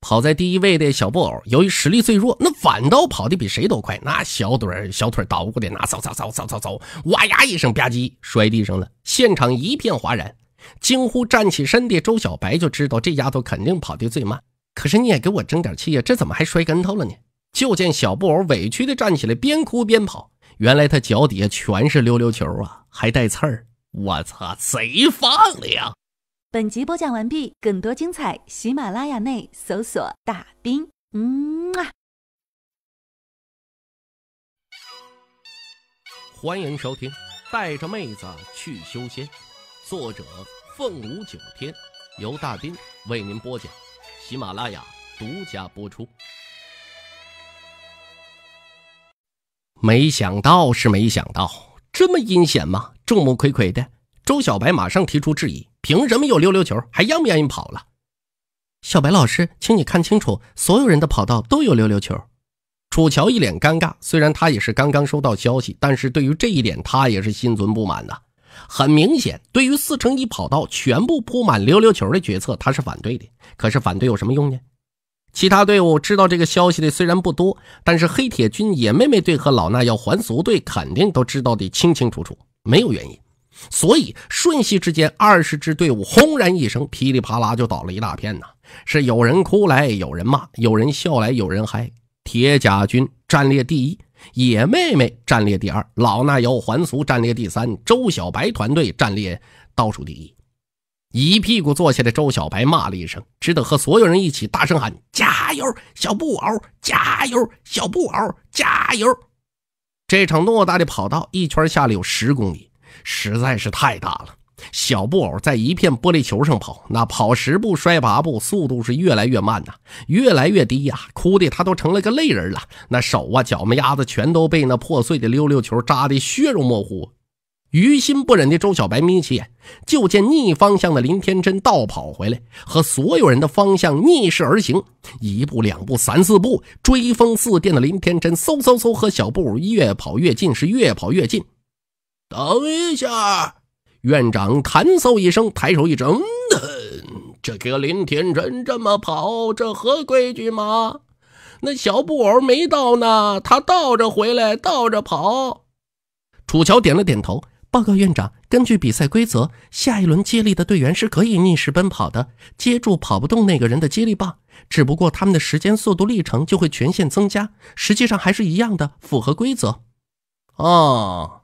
[SPEAKER 1] 跑在第一位的小布偶，由于实力最弱，那反倒跑的比谁都快。那小腿小腿捣鼓的，那嗖嗖嗖嗖嗖嗖，哇呀一声吧唧摔地上了，现场一片哗然，惊呼。站起身的周小白就知道这丫头肯定跑的最慢。可是你也给我争点气呀，这怎么还摔跟头了呢？就见小布偶委屈的站起来，边哭边跑。原来他脚底下全是溜溜球啊，还带刺儿。我操，贼放的呀？
[SPEAKER 2] 本集播讲完毕，更多精彩，喜马拉雅内搜索大兵。嗯
[SPEAKER 1] 欢迎收听《带着妹子去修仙》，作者凤舞九天，由大兵为您播讲，喜马拉雅独家播出。没想到是没想到，这么阴险吗？众目睽睽的，周小白马上提出质疑。凭什么有溜溜球，还让不让人跑了？小白老师，请你看清楚，所有人的跑道都有溜溜球。楚乔一脸尴尬，虽然他也是刚刚收到消息，但是对于这一点，他也是心存不满的。很明显，对于四乘一跑道全部铺满溜溜球的决策，他是反对的。可是反对有什么用呢？其他队伍知道这个消息的虽然不多，但是黑铁军野妹妹队和老衲要还俗队肯定都知道的清清楚楚，没有原因。所以，瞬息之间，二十支队伍轰然一声，噼里啪啦就倒了一大片呐！是有人哭来，有人骂，有人笑来，有人嗨。铁甲军战列第一，野妹妹战列第二，老衲姚还俗战列第三，周小白团队战列倒数第一。一屁股坐下的周小白骂了一声，只得和所有人一起大声喊：“加油，小布偶！加油，小布偶！加油！”这场偌大的跑道一圈下来有十公里。实在是太大了，小布偶在一片玻璃球上跑，那跑十步摔八步，速度是越来越慢呐，越来越低呀，哭的他都成了个泪人了。那手啊、脚么丫子全都被那破碎的溜溜球扎的血肉模糊。于心不忍的周小白眯起眼，就见逆方向的林天真倒跑回来，和所有人的方向逆势而行，一步、两步、三四步，追风似电的林天真嗖嗖嗖和小布偶越跑越近，是越跑越近。等一下，院长弹嗽一声，抬手一指：“这个林天辰这么跑，这合规矩吗？”那小布偶没到呢，他倒着回来，倒着跑。楚乔点了点头，报告院长：“根据比赛规则，下一轮接力的队员是可以逆时奔跑的，接住跑不动那个人的接力棒。只不过他们的时间、速度、历程就会全线增加，实际上还是一样的，符合规则。”哦。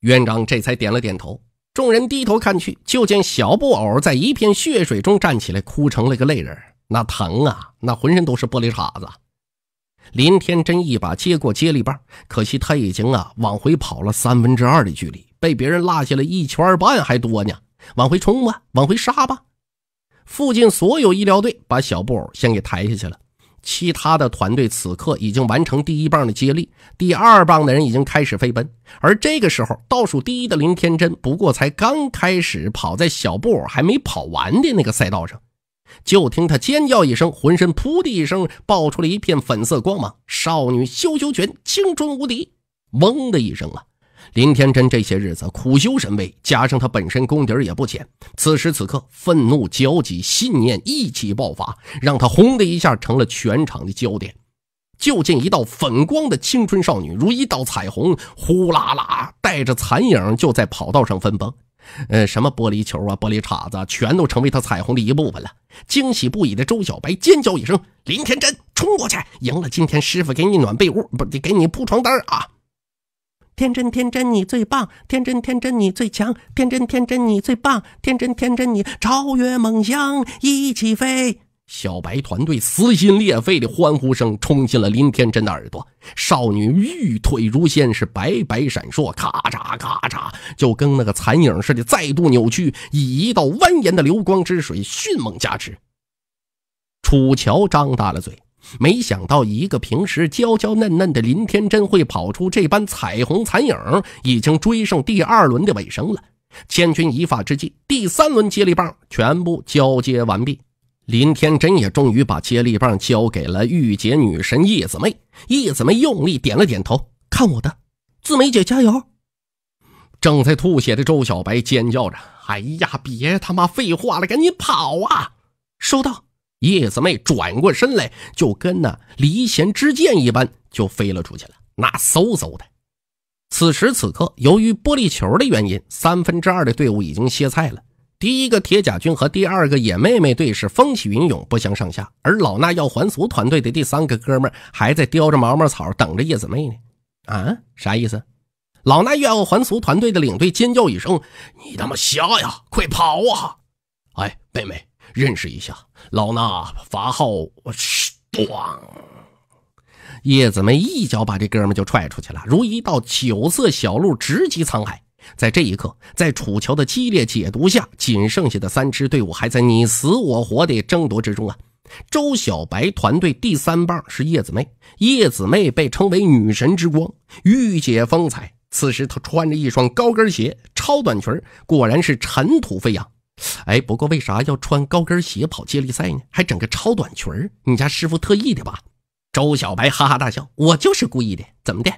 [SPEAKER 1] 院长这才点了点头，众人低头看去，就见小布偶在一片血水中站起来，哭成了个泪人。那疼啊，那浑身都是玻璃碴子。林天真一把接过接力棒，可惜他已经啊往回跑了三分之二的距离，被别人落下了一圈半还多呢。往回冲吧，往回杀吧！附近所有医疗队把小布偶先给抬下去了。其他的团队此刻已经完成第一棒的接力，第二棒的人已经开始飞奔。而这个时候，倒数第一的林天真不过才刚开始跑，在小布偶还没跑完的那个赛道上，就听他尖叫一声，浑身噗的一声爆出了一片粉色光芒，少女羞羞拳，青春无敌，嗡的一声啊！林天真这些日子苦修神位，加上他本身功底也不浅，此时此刻愤怒、焦急、信念一起爆发，让他轰的一下成了全场的焦点。就见一道粉光的青春少女，如一道彩虹，呼啦啦带着残影就在跑道上分崩。呃，什么玻璃球啊、玻璃碴子，全都成为他彩虹的一部分了。惊喜不已的周小白尖叫一声：“林天真，冲过去，赢了！今天师傅给你暖被窝，不，给你铺床单啊！”天真，天真，你最棒！天真，天真，你最强！天真，天真，你最棒！天真，天真，你超越梦想，一起飞！小白团队撕心裂肺的欢呼声冲进了林天真的耳朵。少女玉腿如仙，是白白闪烁，咔嚓咔嚓，就跟那个残影似的，再度扭曲，以一道蜿蜒的流光之水迅猛加持。楚乔张大了嘴。没想到，一个平时娇娇嫩嫩的林天真会跑出这般彩虹残影，已经追上第二轮的尾声了。千钧一发之际，第三轮接力棒全部交接完毕，林天真也终于把接力棒交给了御姐女神叶子妹。叶子妹用力点了点头，看我的，自梅姐加油！正在吐血的周小白尖叫着：“哎呀，别他妈废话了，赶紧跑啊！”收到。叶子妹转过身来，就跟那离弦之箭一般，就飞了出去了。那嗖嗖的。此时此刻，由于玻璃球的原因，三分之二的队伍已经歇菜了。第一个铁甲军和第二个野妹妹队是风起云涌，不相上下。而老衲要还俗团队的第三个哥们还在叼着毛毛草等着叶子妹呢。啊，啥意思？老衲要还俗团队的领队尖叫一声：“你他妈瞎呀！快跑啊！”哎，妹妹。认识一下，老衲法号。咣！叶子梅一脚把这哥们就踹出去了，如一道九色小路直击沧海。在这一刻，在楚乔的激烈解读下，仅剩下的三支队伍还在你死我活的争夺之中啊！周小白团队第三棒是叶子妹，叶子妹被称为女神之光，御姐风采。此时她穿着一双高跟鞋、超短裙，果然是尘土飞扬。哎，不过为啥要穿高跟鞋跑接力赛呢？还整个超短裙儿，你家师傅特意的吧？周小白哈哈大笑：“我就是故意的，怎么的？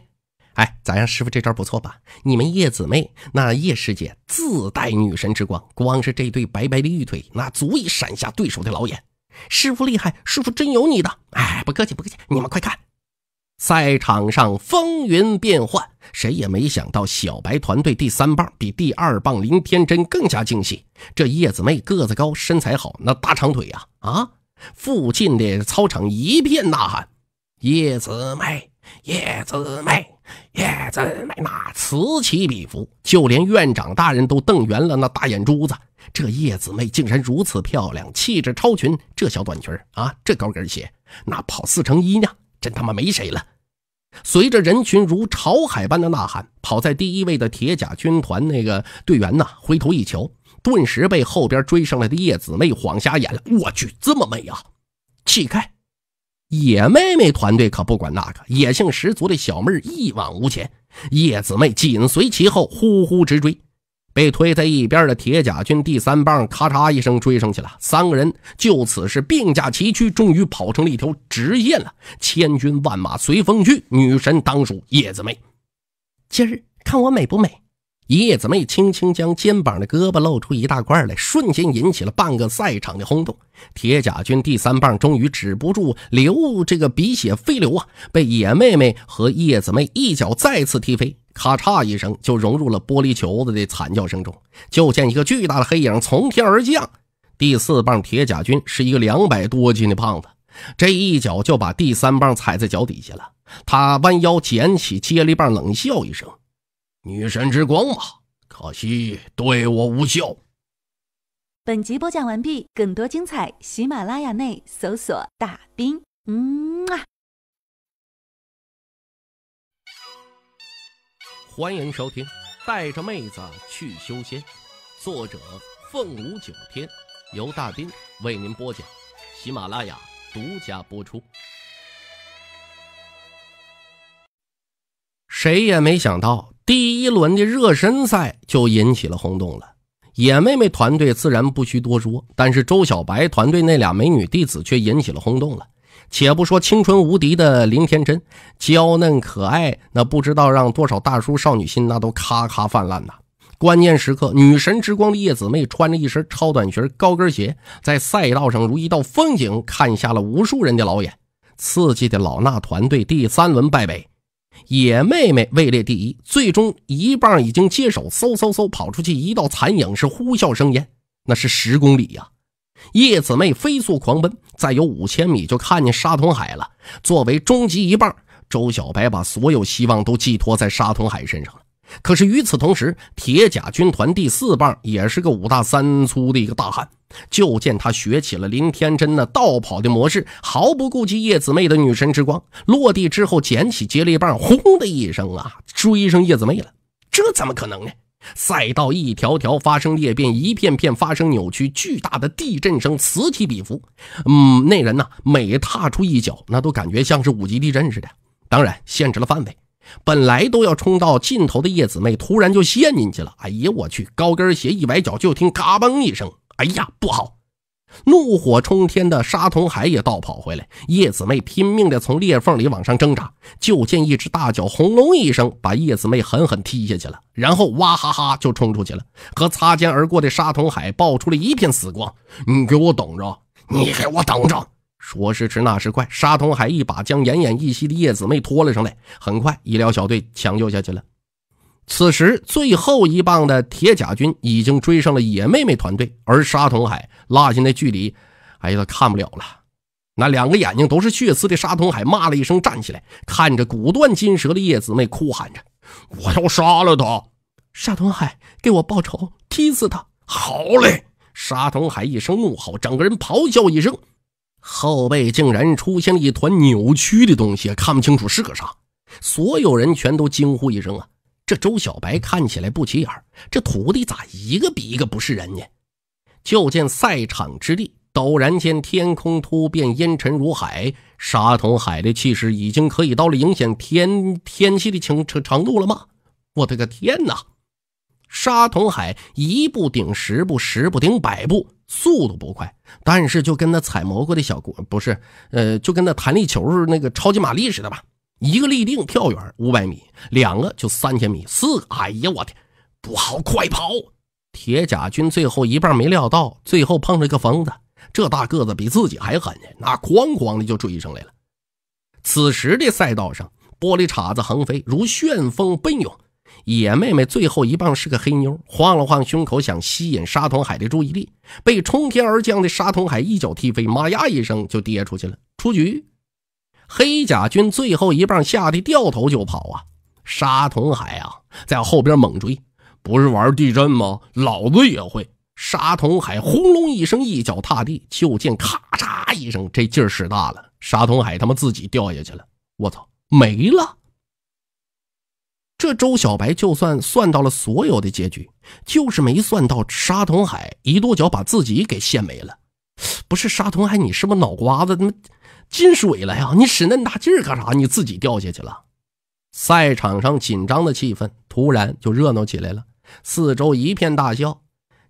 [SPEAKER 1] 哎，咱让师傅这招不错吧？你们叶姊妹，那叶师姐自带女神之光，光是这对白白的玉腿，那足以闪瞎对手的老眼。师傅厉害，师傅真有你的！哎，不客气，不客气，你们快看。”赛场上风云变幻，谁也没想到小白团队第三棒比第二棒林天真更加惊喜。这叶子妹个子高，身材好，那大长腿呀啊！附近的操场一片呐喊：“叶子妹，叶子妹，叶子妹！”那此起彼伏，就连院长大人都瞪圆了那大眼珠子。这叶子妹竟然如此漂亮，气质超群。这小短裙啊，这高跟鞋，那跑四乘一呢，真他妈没谁了。随着人群如潮海般的呐喊，跑在第一位的铁甲军团那个队员呐，回头一瞧，顿时被后边追上来的叶子妹晃瞎眼了。我去，这么美啊！起开！野妹妹团队可不管那个野性十足的小妹儿，一往无前，叶子妹紧随其后，呼呼直追。被推在一边的铁甲军第三棒，咔嚓一声追上去了。三个人就此事并驾齐驱，终于跑成了一条直线了。千军万马随风去，女神当属叶子妹。今儿看我美不美？叶子妹轻轻将肩膀的胳膊露出一大块来，瞬间引起了半个赛场的轰动。铁甲军第三棒终于止不住流这个鼻血飞流啊，被野妹妹和叶子妹一脚再次踢飞。咔嚓一声，就融入了玻璃球子的惨叫声中。就见一个巨大的黑影从天而降。第四棒铁甲军是一个两百多斤的胖子，这一脚就把第三棒踩在脚底下了。他弯腰捡起接力棒，冷笑一声：“女神之光嘛，可惜对我无效。”
[SPEAKER 2] 本集播讲完毕，更多精彩，喜马拉雅内搜索大兵。嗯啊。
[SPEAKER 1] 欢迎收听《带着妹子去修仙》，作者凤舞九天，由大斌为您播讲，喜马拉雅独家播出。谁也没想到，第一轮的热身赛就引起了轰动了。野妹妹团队自然不需多说，但是周小白团队那俩美女弟子却引起了轰动了。且不说青春无敌的林天真，娇嫩可爱，那不知道让多少大叔少女心那都咔咔泛滥呐。关键时刻，女神之光的叶子妹穿着一身超短裙、高跟鞋，在赛道上如一道风景，看瞎了无数人的老眼。刺激的老衲团队第三轮败北，野妹妹位列第一，最终一棒已经接手，嗖嗖嗖跑出去一道残影是呼啸生烟，那是十公里呀。叶子妹飞速狂奔，再有五千米就看见沙童海了。作为终极一棒，周小白把所有希望都寄托在沙童海身上了。可是与此同时，铁甲军团第四棒也是个五大三粗的一个大汉，就见他学起了林天真的倒跑的模式，毫不顾及叶子妹的女神之光，落地之后捡起接力棒，轰的一声啊，追上叶子妹了。这怎么可能呢？赛道一条条发生裂变，一片片发生扭曲，巨大的地震声此起彼伏。嗯，那人呢，每踏出一脚，那都感觉像是五级地震似的。当然，限制了范围。本来都要冲到尽头的叶子妹，突然就陷进去了。哎呀，我去！高跟鞋一崴脚，就听嘎嘣一声。哎呀，不好！怒火冲天的沙童海也倒跑回来，叶子妹拼命的从裂缝里往上挣扎，就见一只大脚轰隆一声把叶子妹狠狠踢下去了，然后哇哈哈就冲出去了，和擦肩而过的沙童海爆出了一片死光。你给我等着，你给我等着！说时迟那时快，沙童海一把将奄奄一息的叶子妹拖了上来，很快医疗小队抢救下去了。此时，最后一棒的铁甲军已经追上了野妹妹团队，而沙童海拉近的距离，哎呀，他看不了了。那两个眼睛都是血丝的沙童海骂了一声，站起来，看着骨断筋折的叶子妹，哭喊着：“我要杀了他！沙童海，给我报仇，踢死他！”好嘞！沙童海一声怒吼，整个人咆哮一声，后背竟然出现了一团扭曲的东西，看不清楚是个啥。所有人全都惊呼一声啊！这周小白看起来不起眼这徒弟咋一个比一个不是人呢？就见赛场之地，陡然间天空突变，烟尘如海。沙童海的气势已经可以到了影响天天气的情程程度了吗？我的个天哪！沙童海一步顶十步，十步顶百步，速度不快，但是就跟那采蘑菇的小姑不是，呃，就跟那弹力球那个超级玛丽似的吧。一个立定跳远五百米，两个就三千米，四个，哎呀，我天，不好，快跑！铁甲军最后一棒没料到，最后碰着个疯子，这大个子比自己还狠呢，那哐哐的就追上来了。此时的赛道上，玻璃碴子横飞，如旋风奔涌。野妹妹最后一棒是个黑妞，晃了晃胸口，想吸引沙童海的注意力，被冲天而降的沙童海一脚踢飞，妈呀一声就跌出去了，出局。黑甲军最后一棒吓得掉头就跑啊！沙通海啊，在后边猛追。不是玩地震吗？老子也会！沙通海轰隆一声，一脚踏地，就见咔嚓一声，这劲儿使大了。沙通海他妈自己掉下去了！我操，没了！这周小白就算算到了所有的结局，就是没算到沙通海一跺脚把自己给陷没了。不是沙通海，你是不是脑瓜子他妈？进水了呀！你使那大劲儿干啥？你自己掉下去了。赛场上紧张的气氛突然就热闹起来了，四周一片大笑。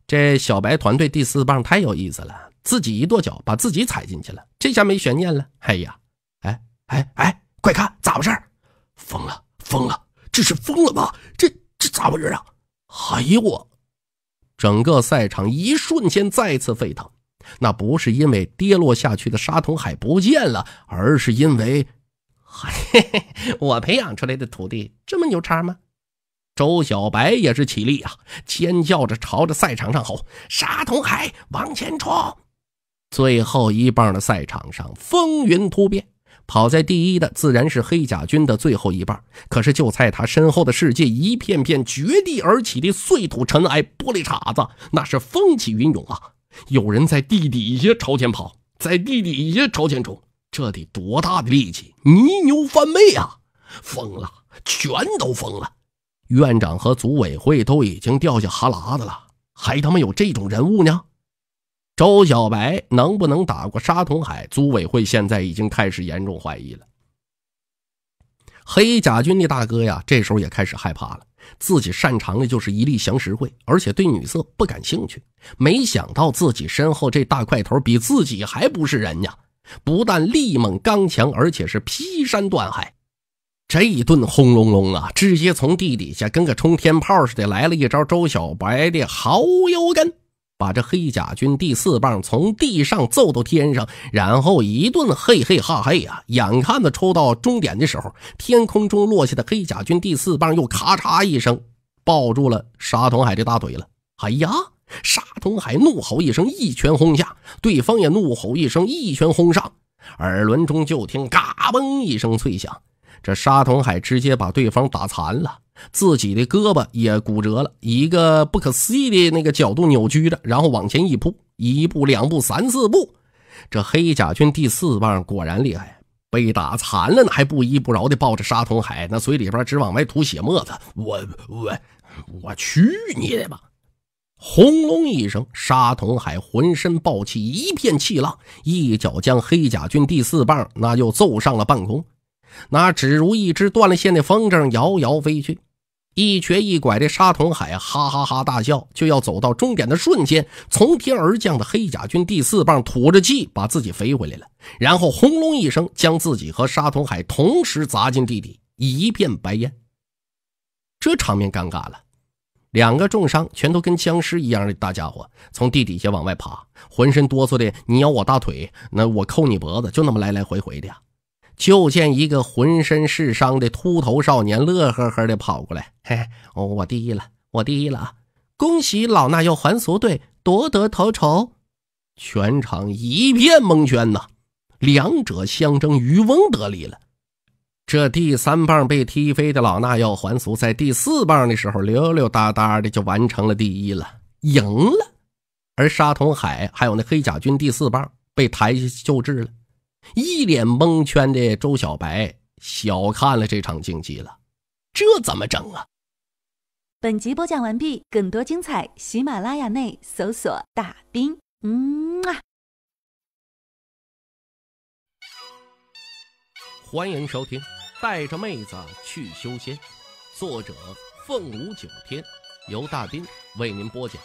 [SPEAKER 1] 这小白团队第四棒太有意思了，自己一跺脚把自己踩进去了，这下没悬念了。哎呀，哎哎哎，快看咋回事！疯了疯了，这是疯了吧？这这咋回事啊？哎呦我！整个赛场一瞬间再次沸腾。那不是因为跌落下去的沙童海不见了，而是因为，我培养出来的徒弟这么牛叉吗？周小白也是起立啊，尖叫着朝着赛场上吼：“沙童海，往前冲！”最后一棒的赛场上风云突变，跑在第一的自然是黑甲军的最后一棒，可是就在他身后的世界，一片片绝地而起的碎土尘埃、玻璃碴子，那是风起云涌啊！有人在地底下朝前跑，在地底下朝前冲，这得多大的力气？泥牛翻倍啊！疯了，全都疯了！院长和组委会都已经掉下哈喇子了，还他妈有这种人物呢？周小白能不能打过沙同海？组委会现在已经开始严重怀疑了。黑甲军的大哥呀，这时候也开始害怕了。自己擅长的就是一力降十会，而且对女色不感兴趣。没想到自己身后这大块头比自己还不是人呀！不但力猛刚强，而且是劈山断海。这一顿轰隆隆啊，直接从地底下跟个冲天炮似的来了一招周小白的蚝油根。把这黑甲军第四棒从地上揍到天上，然后一顿嘿嘿哈哈呀！眼看着抽到终点的时候，天空中落下的黑甲军第四棒又咔嚓一声抱住了沙通海的大腿了。哎呀！沙通海怒吼一声，一拳轰下，对方也怒吼一声，一拳轰上，耳轮中就听嘎嘣一声脆响。这沙通海直接把对方打残了，自己的胳膊也骨折了，一个不可思议的那个角度扭曲着，然后往前一扑，一步、两步、三四步。这黑甲军第四棒果然厉害，被打残了呢，还不依不饶的抱着沙通海，那嘴里边直往外吐血沫子。我我我去你的吧！轰隆一声，沙通海浑身暴起一片气浪，一脚将黑甲军第四棒那就揍上了半空。那只如一只断了线的风筝，摇摇飞去。一瘸一拐的沙桶海哈哈哈大笑，就要走到终点的瞬间，从天而降的黑甲军第四棒吐着气，把自己飞回来了。然后轰隆一声，将自己和沙桶海同时砸进地底，一片白烟。这场面尴尬了，两个重伤全都跟僵尸一样的大家伙从地底下往外爬，浑身哆嗦的，你咬我大腿，那我扣你脖子，就那么来来回回的。就见一个浑身是伤的秃头少年乐呵呵的跑过来，嘿，嘿，我第一了，我第一了啊！恭喜老衲要还俗队夺得头筹，全场一片蒙圈呐。两者相争，渔翁得利了。这第三棒被踢飞的老衲要还俗，在第四棒的时候溜溜达达的就完成了第一了，赢了。而沙通海还有那黑甲军第四棒被抬下去救治了。一脸蒙圈的周小白小看了这场竞技了，这怎么整啊？
[SPEAKER 2] 本集播讲完毕，更多精彩喜马拉雅内搜索大兵。嗯啊。
[SPEAKER 1] 欢迎收听《带着妹子去修仙》，作者凤舞九天，由大兵为您播讲，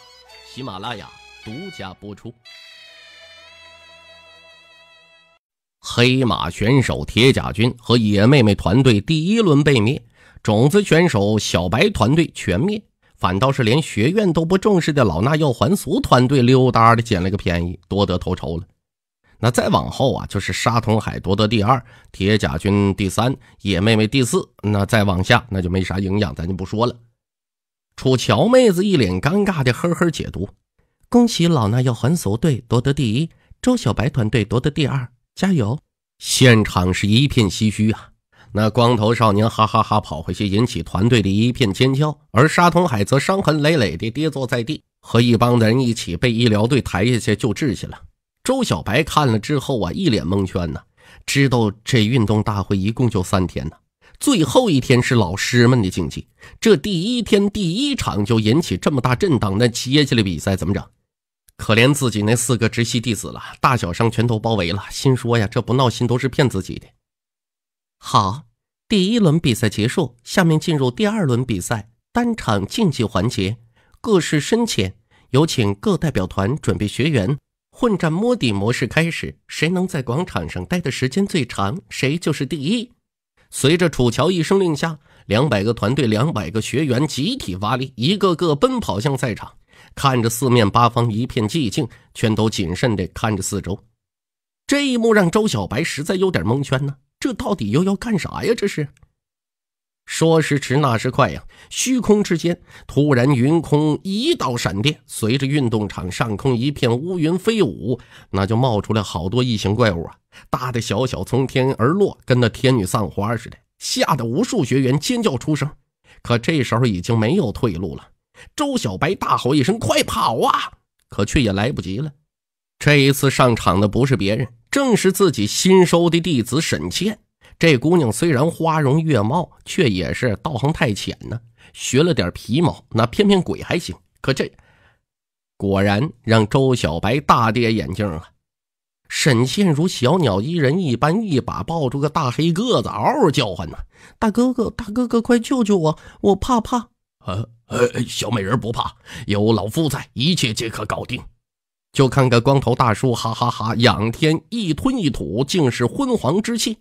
[SPEAKER 1] 喜马拉雅独家播出。黑马选手铁甲军和野妹妹团队第一轮被灭，种子选手小白团队全灭，反倒是连学院都不重视的老衲要还俗团队溜达的捡了个便宜，夺得头筹了。那再往后啊，就是沙通海夺得第二，铁甲军第三，野妹妹第四。那再往下，那就没啥营养，咱就不说了。楚乔妹子一脸尴尬的呵呵解读：“恭喜老衲要还俗队夺得第一，周小白团队夺得第二。”加油！现场是一片唏嘘啊。那光头少年哈哈哈跑回去，引起团队的一片尖叫。而沙通海则伤痕累累地跌坐在地，和一帮人一起被医疗队抬下去救治去了。周小白看了之后啊，一脸蒙圈呢。知道这运动大会一共就三天呢，最后一天是老师们的竞技。这第一天第一场就引起这么大震荡那接下来比赛怎么整？可怜自己那四个直系弟子了，大小伤全都包围了。心说呀，这不闹心都是骗自己的。好，第一轮比赛结束，下面进入第二轮比赛，单场竞技环节，各试深浅。有请各代表团准备学员，混战摸底模式开始，谁能在广场上待的时间最长，谁就是第一。随着楚乔一声令下，两百个团队，两百个学员集体发力，一个个奔跑向赛场。看着四面八方一片寂静，全都谨慎地看着四周。这一幕让周小白实在有点蒙圈呢，这到底又要干啥呀？这是。说时迟，那时快呀！虚空之间突然云空一道闪电，随着运动场上空一片乌云飞舞，那就冒出来好多异形怪物啊！大的小小从天而落，跟那天女散花似的，吓得无数学员尖叫出声。可这时候已经没有退路了。周小白大吼一声：“快跑啊！”可却也来不及了。这一次上场的不是别人，正是自己新收的弟子沈倩。这姑娘虽然花容月貌，却也是道行太浅呢，学了点皮毛，那骗骗鬼还行。可这果然让周小白大跌眼镜啊！沈倩如小鸟依人一般，一把抱住个大黑个子，嗷嗷叫唤呢：“大哥哥，大哥哥，快救救我！我怕怕！”呃，呃，小美人不怕，有老夫在，一切皆可搞定。就看个光头大叔，哈哈哈！仰天一吞一吐，竟是昏黄之气。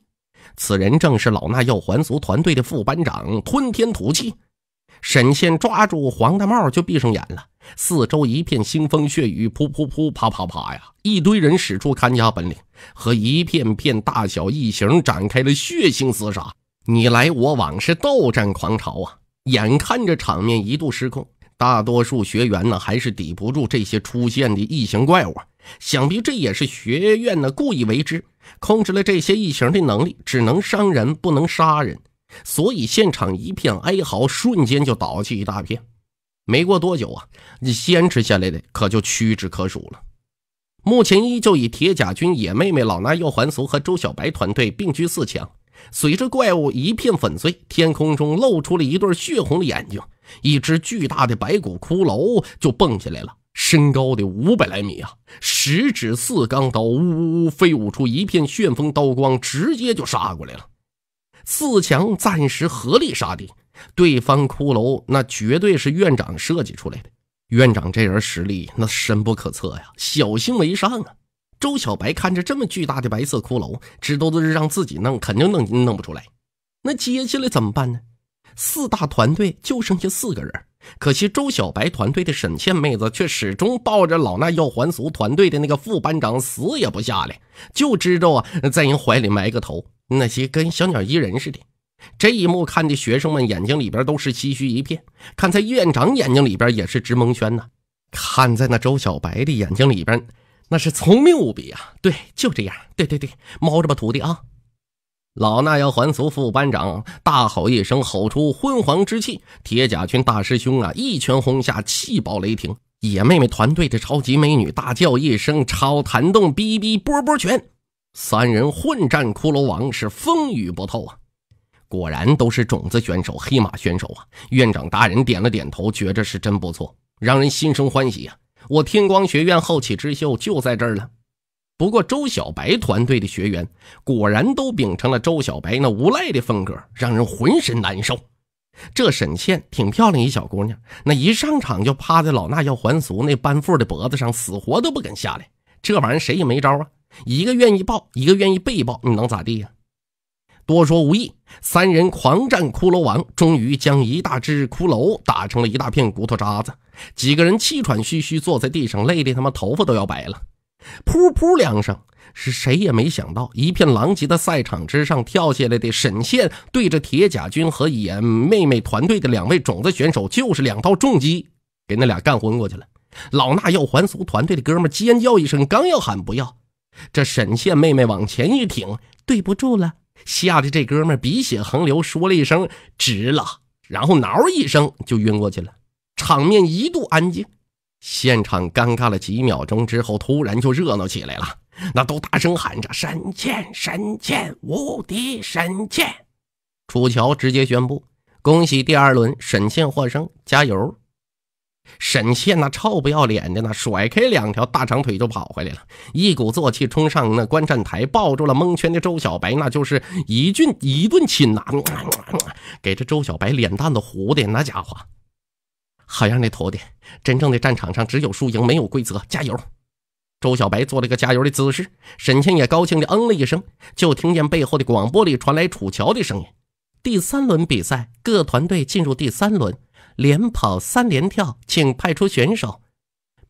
[SPEAKER 1] 此人正是老衲要还俗团队的副班长，吞天吐气。沈现抓住黄大帽就闭上眼了。四周一片腥风血雨，噗噗噗，啪啪啪呀！一堆人使出看家本领，和一片片大小异形展开了血腥厮杀，你来我往是斗战狂潮啊！眼看着场面一度失控，大多数学员呢还是抵不住这些出现的异形怪物。想必这也是学院呢故意为之，控制了这些异形的能力，只能伤人不能杀人，所以现场一片哀嚎，瞬间就倒起一大片。没过多久啊，你坚持下来的可就屈指可数了。目前依旧以铁甲军、野妹妹、老衲又还俗和周小白团队并居四强。随着怪物一片粉碎，天空中露出了一对血红的眼睛，一只巨大的白骨骷髅就蹦起来了，身高得五百来米啊！十指四钢刀，呜呜呜，飞舞出一片旋风刀光，直接就杀过来了。四强暂时合力杀敌，对方骷髅那绝对是院长设计出来的。院长这人实力那深不可测呀，小心为上啊！周小白看着这么巨大的白色骷髅，知道是让自己弄，肯定弄弄不出来。那接下来怎么办呢？四大团队就剩下四个人，可惜周小白团队的沈倩妹子却始终抱着老衲要还俗团队的那个副班长死也不下来，就知道啊在人怀里埋个头，那些跟小鸟依人似的。这一幕看的学生们眼睛里边都是唏嘘一片，看在院长眼睛里边也是直蒙圈呐，看在那周小白的眼睛里边。那是聪明无比啊！对，就这样。对对对，猫着吧，徒弟啊！老衲要还俗，副班长大吼一声，吼出昏黄之气。铁甲军大师兄啊，一拳轰下，气爆雷霆。野妹妹团队的超级美女大叫一声，超弹动，哔哔波波拳。三人混战，骷髅王是风雨不透啊！果然都是种子选手、黑马选手啊！院长大人点了点头，觉着是真不错，让人心生欢喜呀。我天光学院后起之秀就在这儿了，不过周小白团队的学员果然都秉承了周小白那无赖的风格，让人浑身难受。这沈倩挺漂亮一小姑娘，那一上场就趴在老衲要还俗那班副的脖子上，死活都不肯下来。这玩意谁也没招啊，一个愿意抱，一个愿意被抱，你能咋地呀？多说无益。三人狂战骷髅王，终于将一大只骷髅打成了一大片骨头渣子。几个人气喘吁吁坐在地上，累得他妈头发都要白了。噗噗两声，是谁也没想到，一片狼藉的赛场之上跳下来的沈羡，对着铁甲军和野妹妹团队的两位种子选手，就是两道重击，给那俩干昏过去了。老衲要还俗团队的哥们尖叫一声，刚要喊不要，这沈羡妹妹往前一挺，对不住了。吓得这哥们鼻血横流，说了一声“值了”，然后挠一声就晕过去了。场面一度安静，现场尴尬了几秒钟之后，突然就热闹起来了，那都大声喊着“沈倩，沈倩，无敌，沈倩”。楚乔直接宣布：“恭喜第二轮沈倩获胜，加油！”沈倩那臭不要脸的呢，甩开两条大长腿就跑回来了，一鼓作气冲上那观战台，抱住了蒙圈的周小白，那就是一俊一顿亲呐，给这周小白脸蛋子糊的，那家伙，好样的徒弟！真正的战场上只有输赢，没有规则，加油！周小白做了一个加油的姿势，沈倩也高兴的嗯了一声，就听见背后的广播里传来楚乔的声音：“第三轮比赛，各团队进入第三轮。”连跑三连跳，请派出选手。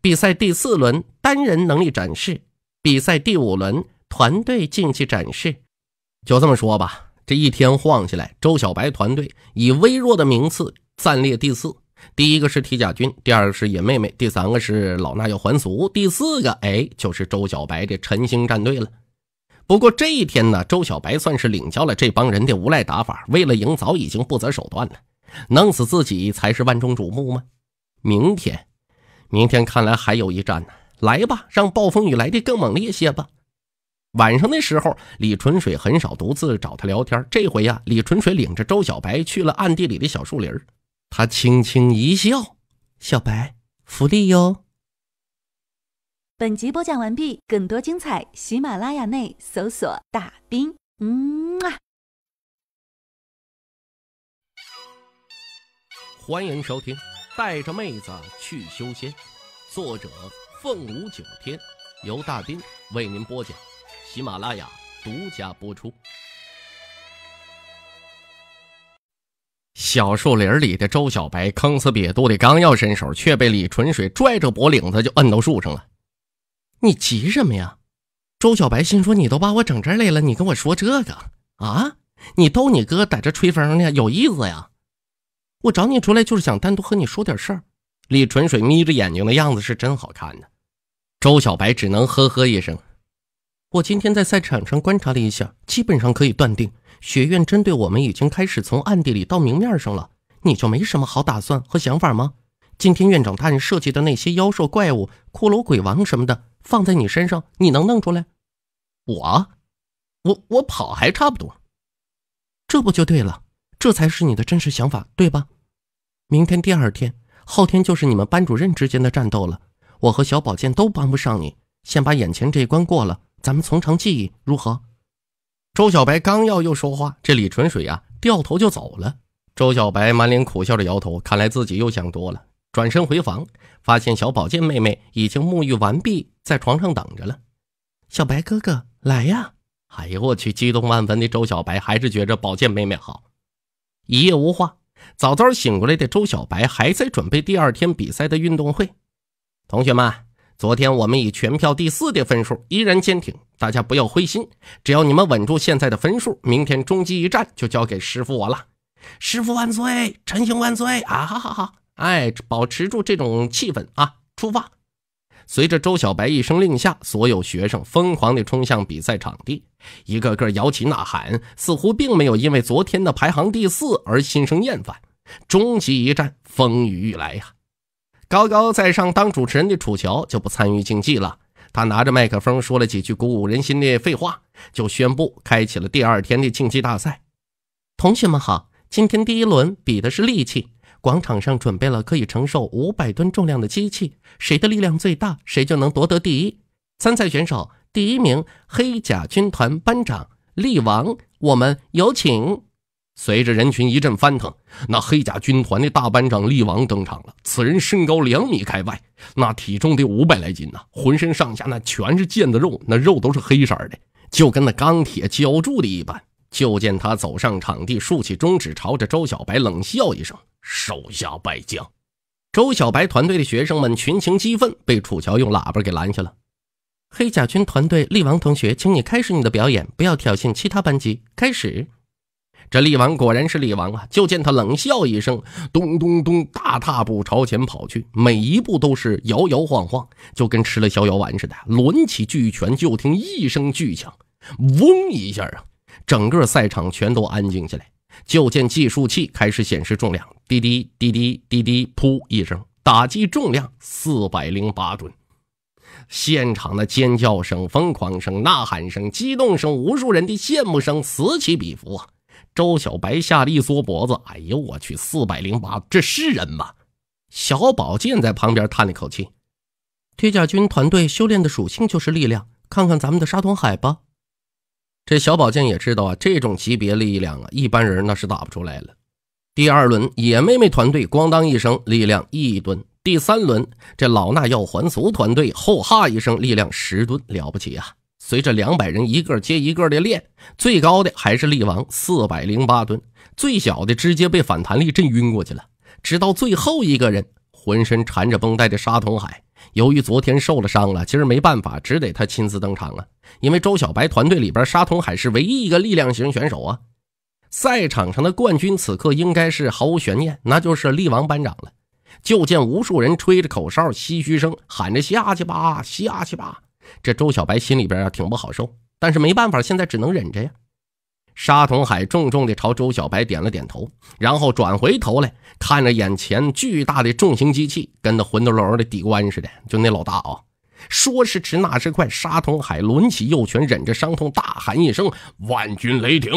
[SPEAKER 1] 比赛第四轮单人能力展示，比赛第五轮团队竞技展示。就这么说吧，这一天晃下来，周小白团队以微弱的名次暂列第四。第一个是铁甲军，第二个是野妹妹，第三个是老衲要还俗，第四个哎就是周小白的陈星战队了。不过这一天呢，周小白算是领教了这帮人的无赖打法，为了赢早已经不择手段了。弄死自己才是万众瞩目吗？明天，明天看来还有一战呢。来吧，让暴风雨来得更猛烈些吧。晚上的时候，李纯水很少独自找他聊天。这回呀，李纯水领着周小白去了暗地里的小树林。他轻轻一笑：“小白，福利哟。”
[SPEAKER 2] 本集播讲完毕，更多精彩，喜马拉雅内搜索
[SPEAKER 1] 大兵。嗯啊。欢迎收听《带着妹子去修仙》，作者凤舞九天，由大斌为您播讲，喜马拉雅独家播出。小树林里的周小白坑死瘪肚的，刚要伸手，却被李纯水拽着脖领子就摁到树上了。你急什么呀？周小白心说：“你都把我整这来了，你跟我说这个啊？你逗你哥在这吹风呢，有意思呀？”我找你出来就是想单独和你说点事儿。李纯水眯着眼睛的样子是真好看呢。周小白只能呵呵一声。我今天在赛场上观察了一下，基本上可以断定，学院针对我们已经开始从暗地里到明面上了。你就没什么好打算和想法吗？今天院长大人设计的那些妖兽、怪物、骷髅、鬼王什么的，放在你身上，你能弄出来？我，我，我跑还差不多。这不就对了。这才是你的真实想法，对吧？明天、第二天、后天就是你们班主任之间的战斗了。我和小宝剑都帮不上你，先把眼前这关过了，咱们从长计议，如何？周小白刚要又说话，这李纯水呀，掉头就走了。周小白满脸苦笑着摇头，看来自己又想多了。转身回房，发现小宝剑妹妹已经沐浴完毕，在床上等着了。小白哥哥，来呀！哎呦我去，激动万分的周小白还是觉着宝剑妹妹好。一夜无话，早早醒过来的周小白还在准备第二天比赛的运动会。同学们，昨天我们以全票第四的分数依然坚挺，大家不要灰心，只要你们稳住现在的分数，明天终极一战就交给师傅我了。师傅万岁，陈兄万岁啊！好好好，哎，保持住这种气氛啊，出发。随着周小白一声令下，所有学生疯狂地冲向比赛场地，一个个摇旗呐喊，似乎并没有因为昨天的排行第四而心生厌烦。终极一战，风雨欲来呀！高高在上当主持人的楚乔就不参与竞技了，他拿着麦克风说了几句鼓舞人心的废话，就宣布开启了第二天的竞技大赛。同学们好，今天第一轮比的是力气。广场上准备了可以承受五百吨重量的机器，谁的力量最大，谁就能夺得第一。参赛选手，第一名黑甲军团班长力王，我们有请。随着人群一阵翻腾，那黑甲军团的大班长力王登场了。此人身高两米开外，那体重得五百来斤呐，浑身上下那全是腱子肉，那肉都是黑色的，就跟那钢铁浇铸的一般。就见他走上场地，竖起中指，朝着周小白冷笑一声：“手下败将。”周小白团队的学生们群情激愤，被楚乔用喇叭给拦下了。黑甲军团队力王同学，请你开始你的表演，不要挑衅其他班级。开始。这力王果然是力王啊！就见他冷笑一声，咚咚咚，大踏步朝前跑去，每一步都是摇摇晃晃，就跟吃了逍遥丸似的。抡起巨拳，就听一声巨响，嗡一下啊！整个赛场全都安静下来，就见计数器开始显示重量，滴滴滴滴滴滴，噗一声，打击重量四百零八吨。现场的尖叫声、疯狂声、呐喊声、激动声、无数人的羡慕声此起彼伏啊！周小白吓得一缩脖子，哎呦我去，四百零八，这是人吗？小宝剑在旁边叹了口气：“铁甲军团队修炼的属性就是力量，看看咱们的沙通海吧。”这小宝剑也知道啊，这种级别力量啊，一般人那是打不出来了。第二轮野妹妹团队，咣当一声，力量一吨。第三轮这老衲要还俗团队，后哈一声，力量十吨，了不起啊！随着两百人一个接一个的练，最高的还是力王，四百零八吨，最小的直接被反弹力震晕过去了。直到最后一个人。浑身缠着绷带的沙通海，由于昨天受了伤了，今儿没办法，只得他亲自登场啊。因为周小白团队里边，沙通海是唯一一个力量型选手啊。赛场上的冠军此刻应该是毫无悬念，那就是力王班长了。就见无数人吹着口哨，唏嘘声，喊着下去吧，下去吧。这周小白心里边啊挺不好受，但是没办法，现在只能忍着呀。沙通海重重地朝周小白点了点头，然后转回头来看着眼前巨大的重型机器，跟那魂斗罗的底棺似的。就那老大啊，说时迟，那时快，沙通海抡起右拳，忍着伤痛大喊一声：“万钧雷霆！”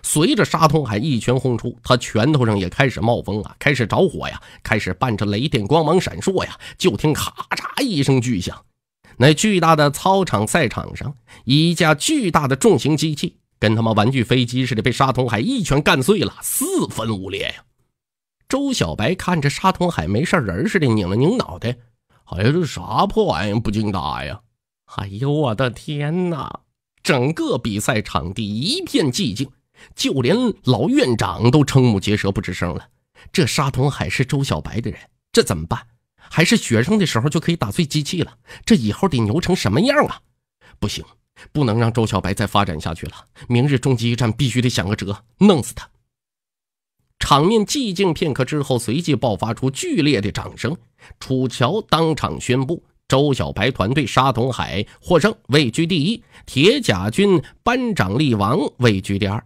[SPEAKER 1] 随着沙通海一拳轰出，他拳头上也开始冒风啊，开始着火呀，开始伴着雷电光芒闪烁呀。就听咔嚓一声巨响，那巨大的操场赛场上，一架巨大的重型机器。跟他妈玩具飞机似的，被沙通海一拳干碎了，四分五裂呀！周小白看着沙通海没事人似的，拧了拧脑袋，哎呀，这啥破玩意儿不禁打呀？哎呦我的天哪！整个比赛场地一片寂静，就连老院长都瞠目结舌，不吱声了。这沙通海是周小白的人，这怎么办？还是学生的时候就可以打碎机器了，这以后得牛成什么样啊？不行！不能让周小白再发展下去了。明日终极一战，必须得想个辙，弄死他。场面寂静片刻之后，随即爆发出剧烈的掌声。楚乔当场宣布，周小白团队沙通海获胜，位居第一；铁甲军班长力王位居第二。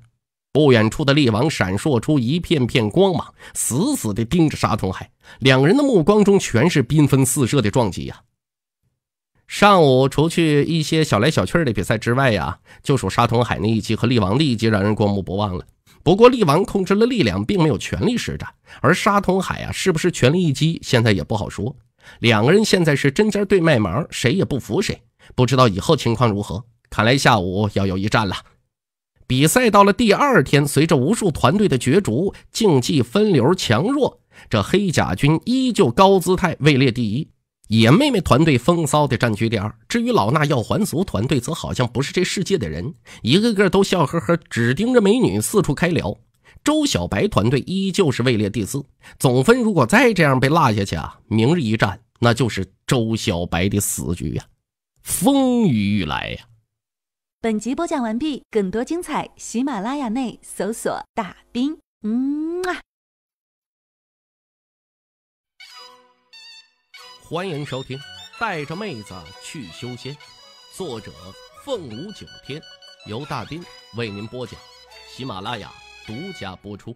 [SPEAKER 1] 不远处的力王闪烁出一片片光芒，死死地盯着沙通海，两人的目光中全是缤纷四射的撞击呀。上午除去一些小来小去的比赛之外呀，就属沙通海那一击和力王的一击让人过目不忘了。不过力王控制了力量，并没有全力施展，而沙通海啊，是不是全力一击，现在也不好说。两个人现在是针尖对麦芒，谁也不服谁，不知道以后情况如何。看来下午要有一战了。比赛到了第二天，随着无数团队的角逐，竞技分流强弱，这黑甲军依旧高姿态位列第一。野妹妹团队风骚的占据第二，至于老衲要还俗团队，则好像不是这世界的人，一个个都笑呵呵，只盯着美女四处开聊。周小白团队依旧是位列第四，总分如果再这样被落下去啊，明日一战那就是周小白的死局呀！风雨欲来呀！
[SPEAKER 2] 本集播讲完毕，更多精彩，喜马拉雅内搜索大兵。嗯啊。
[SPEAKER 1] 欢迎收听《带着妹子去修仙》，作者凤舞九天，由大斌为您播讲，喜马拉雅独家播出。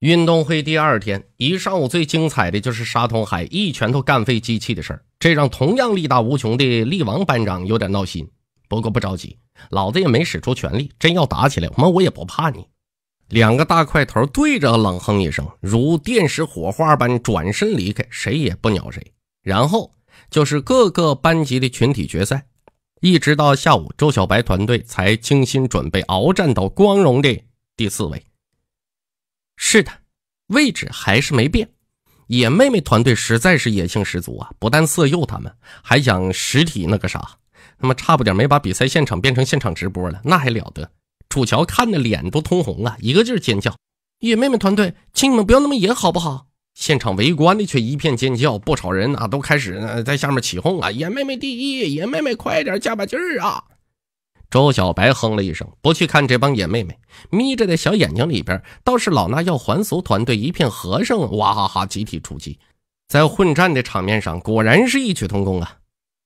[SPEAKER 1] 运动会第二天，一上午最精彩的就是沙通海一拳头干废机器的事儿，这让同样力大无穷的力王班长有点闹心。不过不着急，老子也没使出全力，真要打起来，妈我也不怕你。两个大块头对着冷哼一声，如电石火花般转身离开，谁也不鸟谁。然后就是各个班级的群体决赛，一直到下午，周小白团队才精心准备，鏖战到光荣的第四位。是的，位置还是没变。野妹妹团队实在是野性十足啊！不但色诱他们，还想实体那个啥，那么差不点没把比赛现场变成现场直播了，那还了得！楚乔看的脸都通红啊，一个劲儿尖叫：“野妹妹团队，请你们不要那么野，好不好？”现场围观的却一片尖叫，不少人啊都开始在下面起哄啊：“野妹妹第一，野妹妹快点加把劲儿啊！”周小白哼了一声，不去看这帮野妹妹，眯着的小眼睛里边倒是老衲要还俗团队一片和声，哇哈哈集体出击，在混战的场面上果然是异曲同工啊！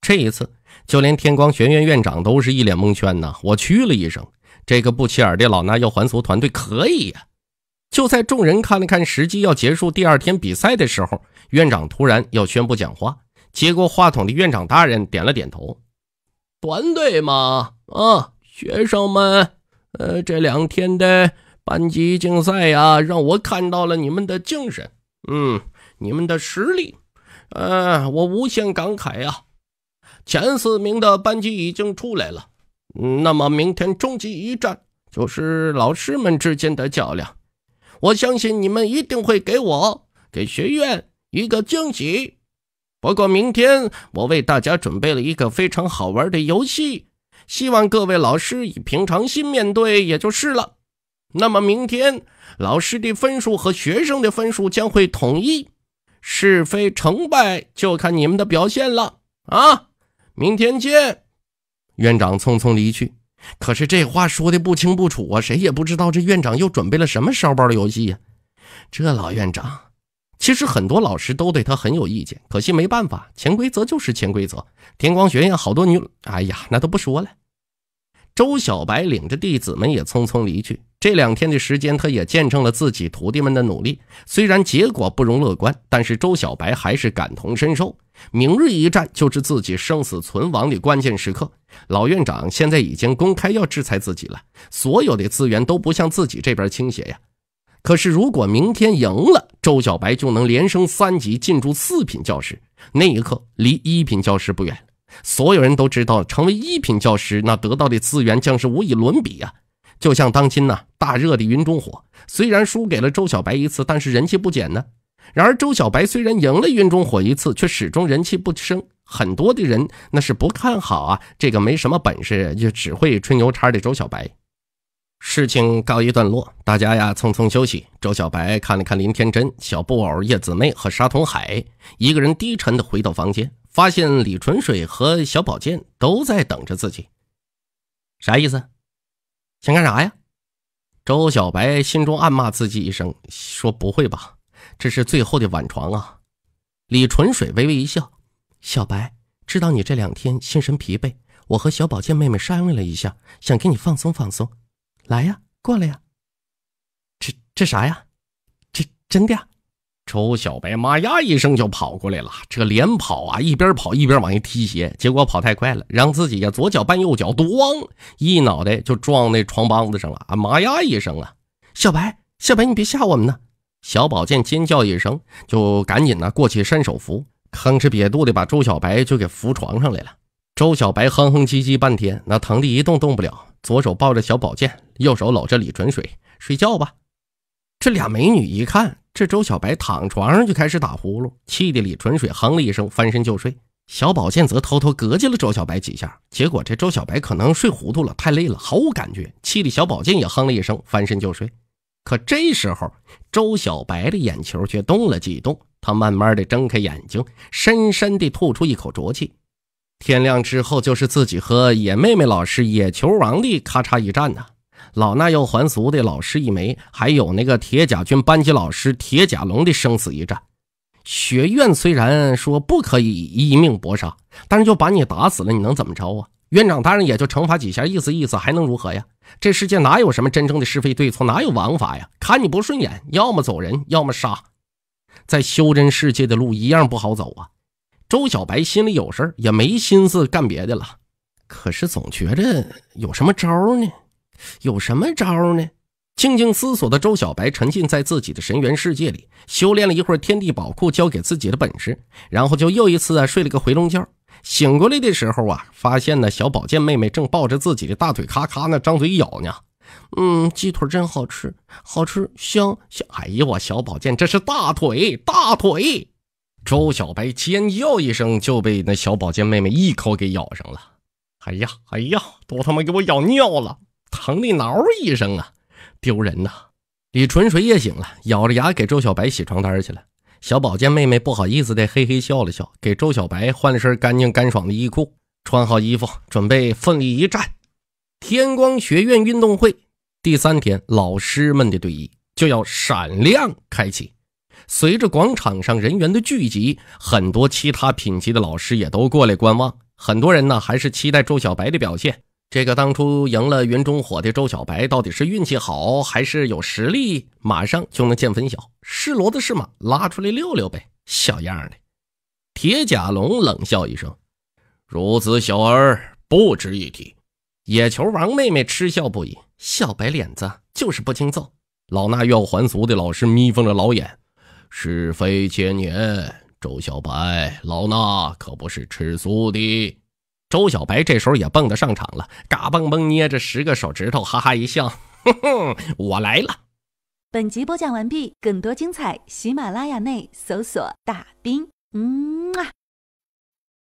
[SPEAKER 1] 这一次就连天光学院院长都是一脸蒙圈呐，我去了一声。这个不起眼的老衲要还俗，团队可以呀。就在众人看了看时机要结束第二天比赛的时候，院长突然要宣布讲话。接过话筒的院长大人点了点头：“团队嘛，啊，学生们，呃，这两天的班级竞赛呀，让我看到了你们的精神，嗯，你们的实力，嗯，我无限感慨呀。前四名的班级已经出来了。”那么，明天终极一战就是老师们之间的较量，我相信你们一定会给我、给学院一个惊喜。不过，明天我为大家准备了一个非常好玩的游戏，希望各位老师以平常心面对，也就是了。那么，明天老师的分数和学生的分数将会统一，是非成败就看你们的表现了啊！明天见。院长匆匆离去，可是这话说的不清不楚啊，谁也不知道这院长又准备了什么烧包的游戏呀。这老院长，其实很多老师都对他很有意见，可惜没办法，潜规则就是潜规则。天光学院好多女……哎呀，那都不说了。周小白领着弟子们也匆匆离去。这两天的时间，他也见证了自己徒弟们的努力，虽然结果不容乐观，但是周小白还是感同身受。明日一战就是自己生死存亡的关键时刻。老院长现在已经公开要制裁自己了，所有的资源都不向自己这边倾斜呀。可是如果明天赢了，周小白就能连升三级，进驻四品教师，那一刻离一品教师不远了。所有人都知道，成为一品教师，那得到的资源将是无以伦比啊！就像当今呢，大热的云中火，虽然输给了周小白一次，但是人气不减呢。然而，周小白虽然赢了云中火一次，却始终人气不升。很多的人那是不看好啊，这个没什么本事，就只会吹牛叉的周小白。事情告一段落，大家呀匆匆休息。周小白看了看林天真、小布偶、叶子妹和沙童海，一个人低沉的回到房间，发现李纯水和小宝剑都在等着自己。啥意思？想干啥呀？周小白心中暗骂自己一声，说：“不会吧。”这是最后的晚床啊！李纯水微微一笑，小白，知道你这两天心神疲惫，我和小宝见妹妹，商量安慰了一下，想给你放松放松。来呀，过来呀！这这啥呀？这真的呀？周小白“妈呀”一声就跑过来了，这连跑啊，一边跑一边往一踢鞋，结果跑太快了，让自己呀左脚绊右脚，咣一脑袋就撞那床梆子上了啊！“妈呀”一声啊！小白，小白，你别吓我们呢！小宝剑尖叫一声，就赶紧呢过去伸手扶，吭哧瘪肚的把周小白就给扶床上来了。周小白哼哼唧唧半天，那疼的一动动不了，左手抱着小宝剑，右手搂着李纯水，睡觉吧。这俩美女一看，这周小白躺床上就开始打呼噜，气的李纯水哼了一声，翻身就睡。小宝剑则偷偷膈肌了周小白几下，结果这周小白可能睡糊涂了，太累了，毫无感觉，气的小宝剑也哼了一声，翻身就睡。可这时候，周小白的眼球却动了几动。他慢慢的睁开眼睛，深深的吐出一口浊气。天亮之后，就是自己和野妹妹老师、野球王的咔嚓一战呐！老衲要还俗的老师一枚，还有那个铁甲军班级老师铁甲龙的生死一战。学院虽然说不可以一命搏杀，但是就把你打死了，你能怎么着啊？院长大人也就惩罚几下，意思意思，还能如何呀？这世界哪有什么真正的是非对错？哪有王法呀？看你不顺眼，要么走人，要么杀。在修真世界的路一样不好走啊。周小白心里有事也没心思干别的了。可是总觉着有什么招呢？有什么招呢？静静思索的周小白沉浸在自己的神元世界里，修炼了一会儿天地宝库交给自己的本事，然后就又一次啊睡了个回笼觉。醒过来的时候啊，发现呢，小保健妹妹正抱着自己的大腿，咔咔那张嘴咬呢。嗯，鸡腿真好吃，好吃香香。哎呦我，小保健这是大腿大腿。周小白尖叫一声，就被那小保健妹妹一口给咬上了。哎呀哎呀，都他妈给我咬尿了，疼的挠一声啊，丢人呐！李纯水也醒了，咬着牙给周小白洗床单去了。小宝见妹妹不好意思的，嘿嘿笑了笑，给周小白换了身干净干爽的衣裤，穿好衣服，准备奋力一战。天光学院运动会第三天，老师们的队弈就要闪亮开启。随着广场上人员的聚集，很多其他品级的老师也都过来观望。很多人呢，还是期待周小白的表现。这个当初赢了云中火的周小白，到底是运气好还是有实力？马上就能见分晓。是骡子是马，拉出来溜溜呗。小样的！铁甲龙冷笑一声：“孺子小儿，不值一提。”野球王妹妹嗤笑不已：“小白脸子，就是不经揍。”老衲要还俗的老师眯缝着老眼：“是非千年，周小白，老衲可不是吃素的。”周小白这时候也蹦的上场了，嘎嘣嘣捏着十个手指头，哈哈一笑，哼哼，我来了。
[SPEAKER 2] 本集播讲完毕，更多精彩，喜马拉雅内搜索大兵。嗯啊。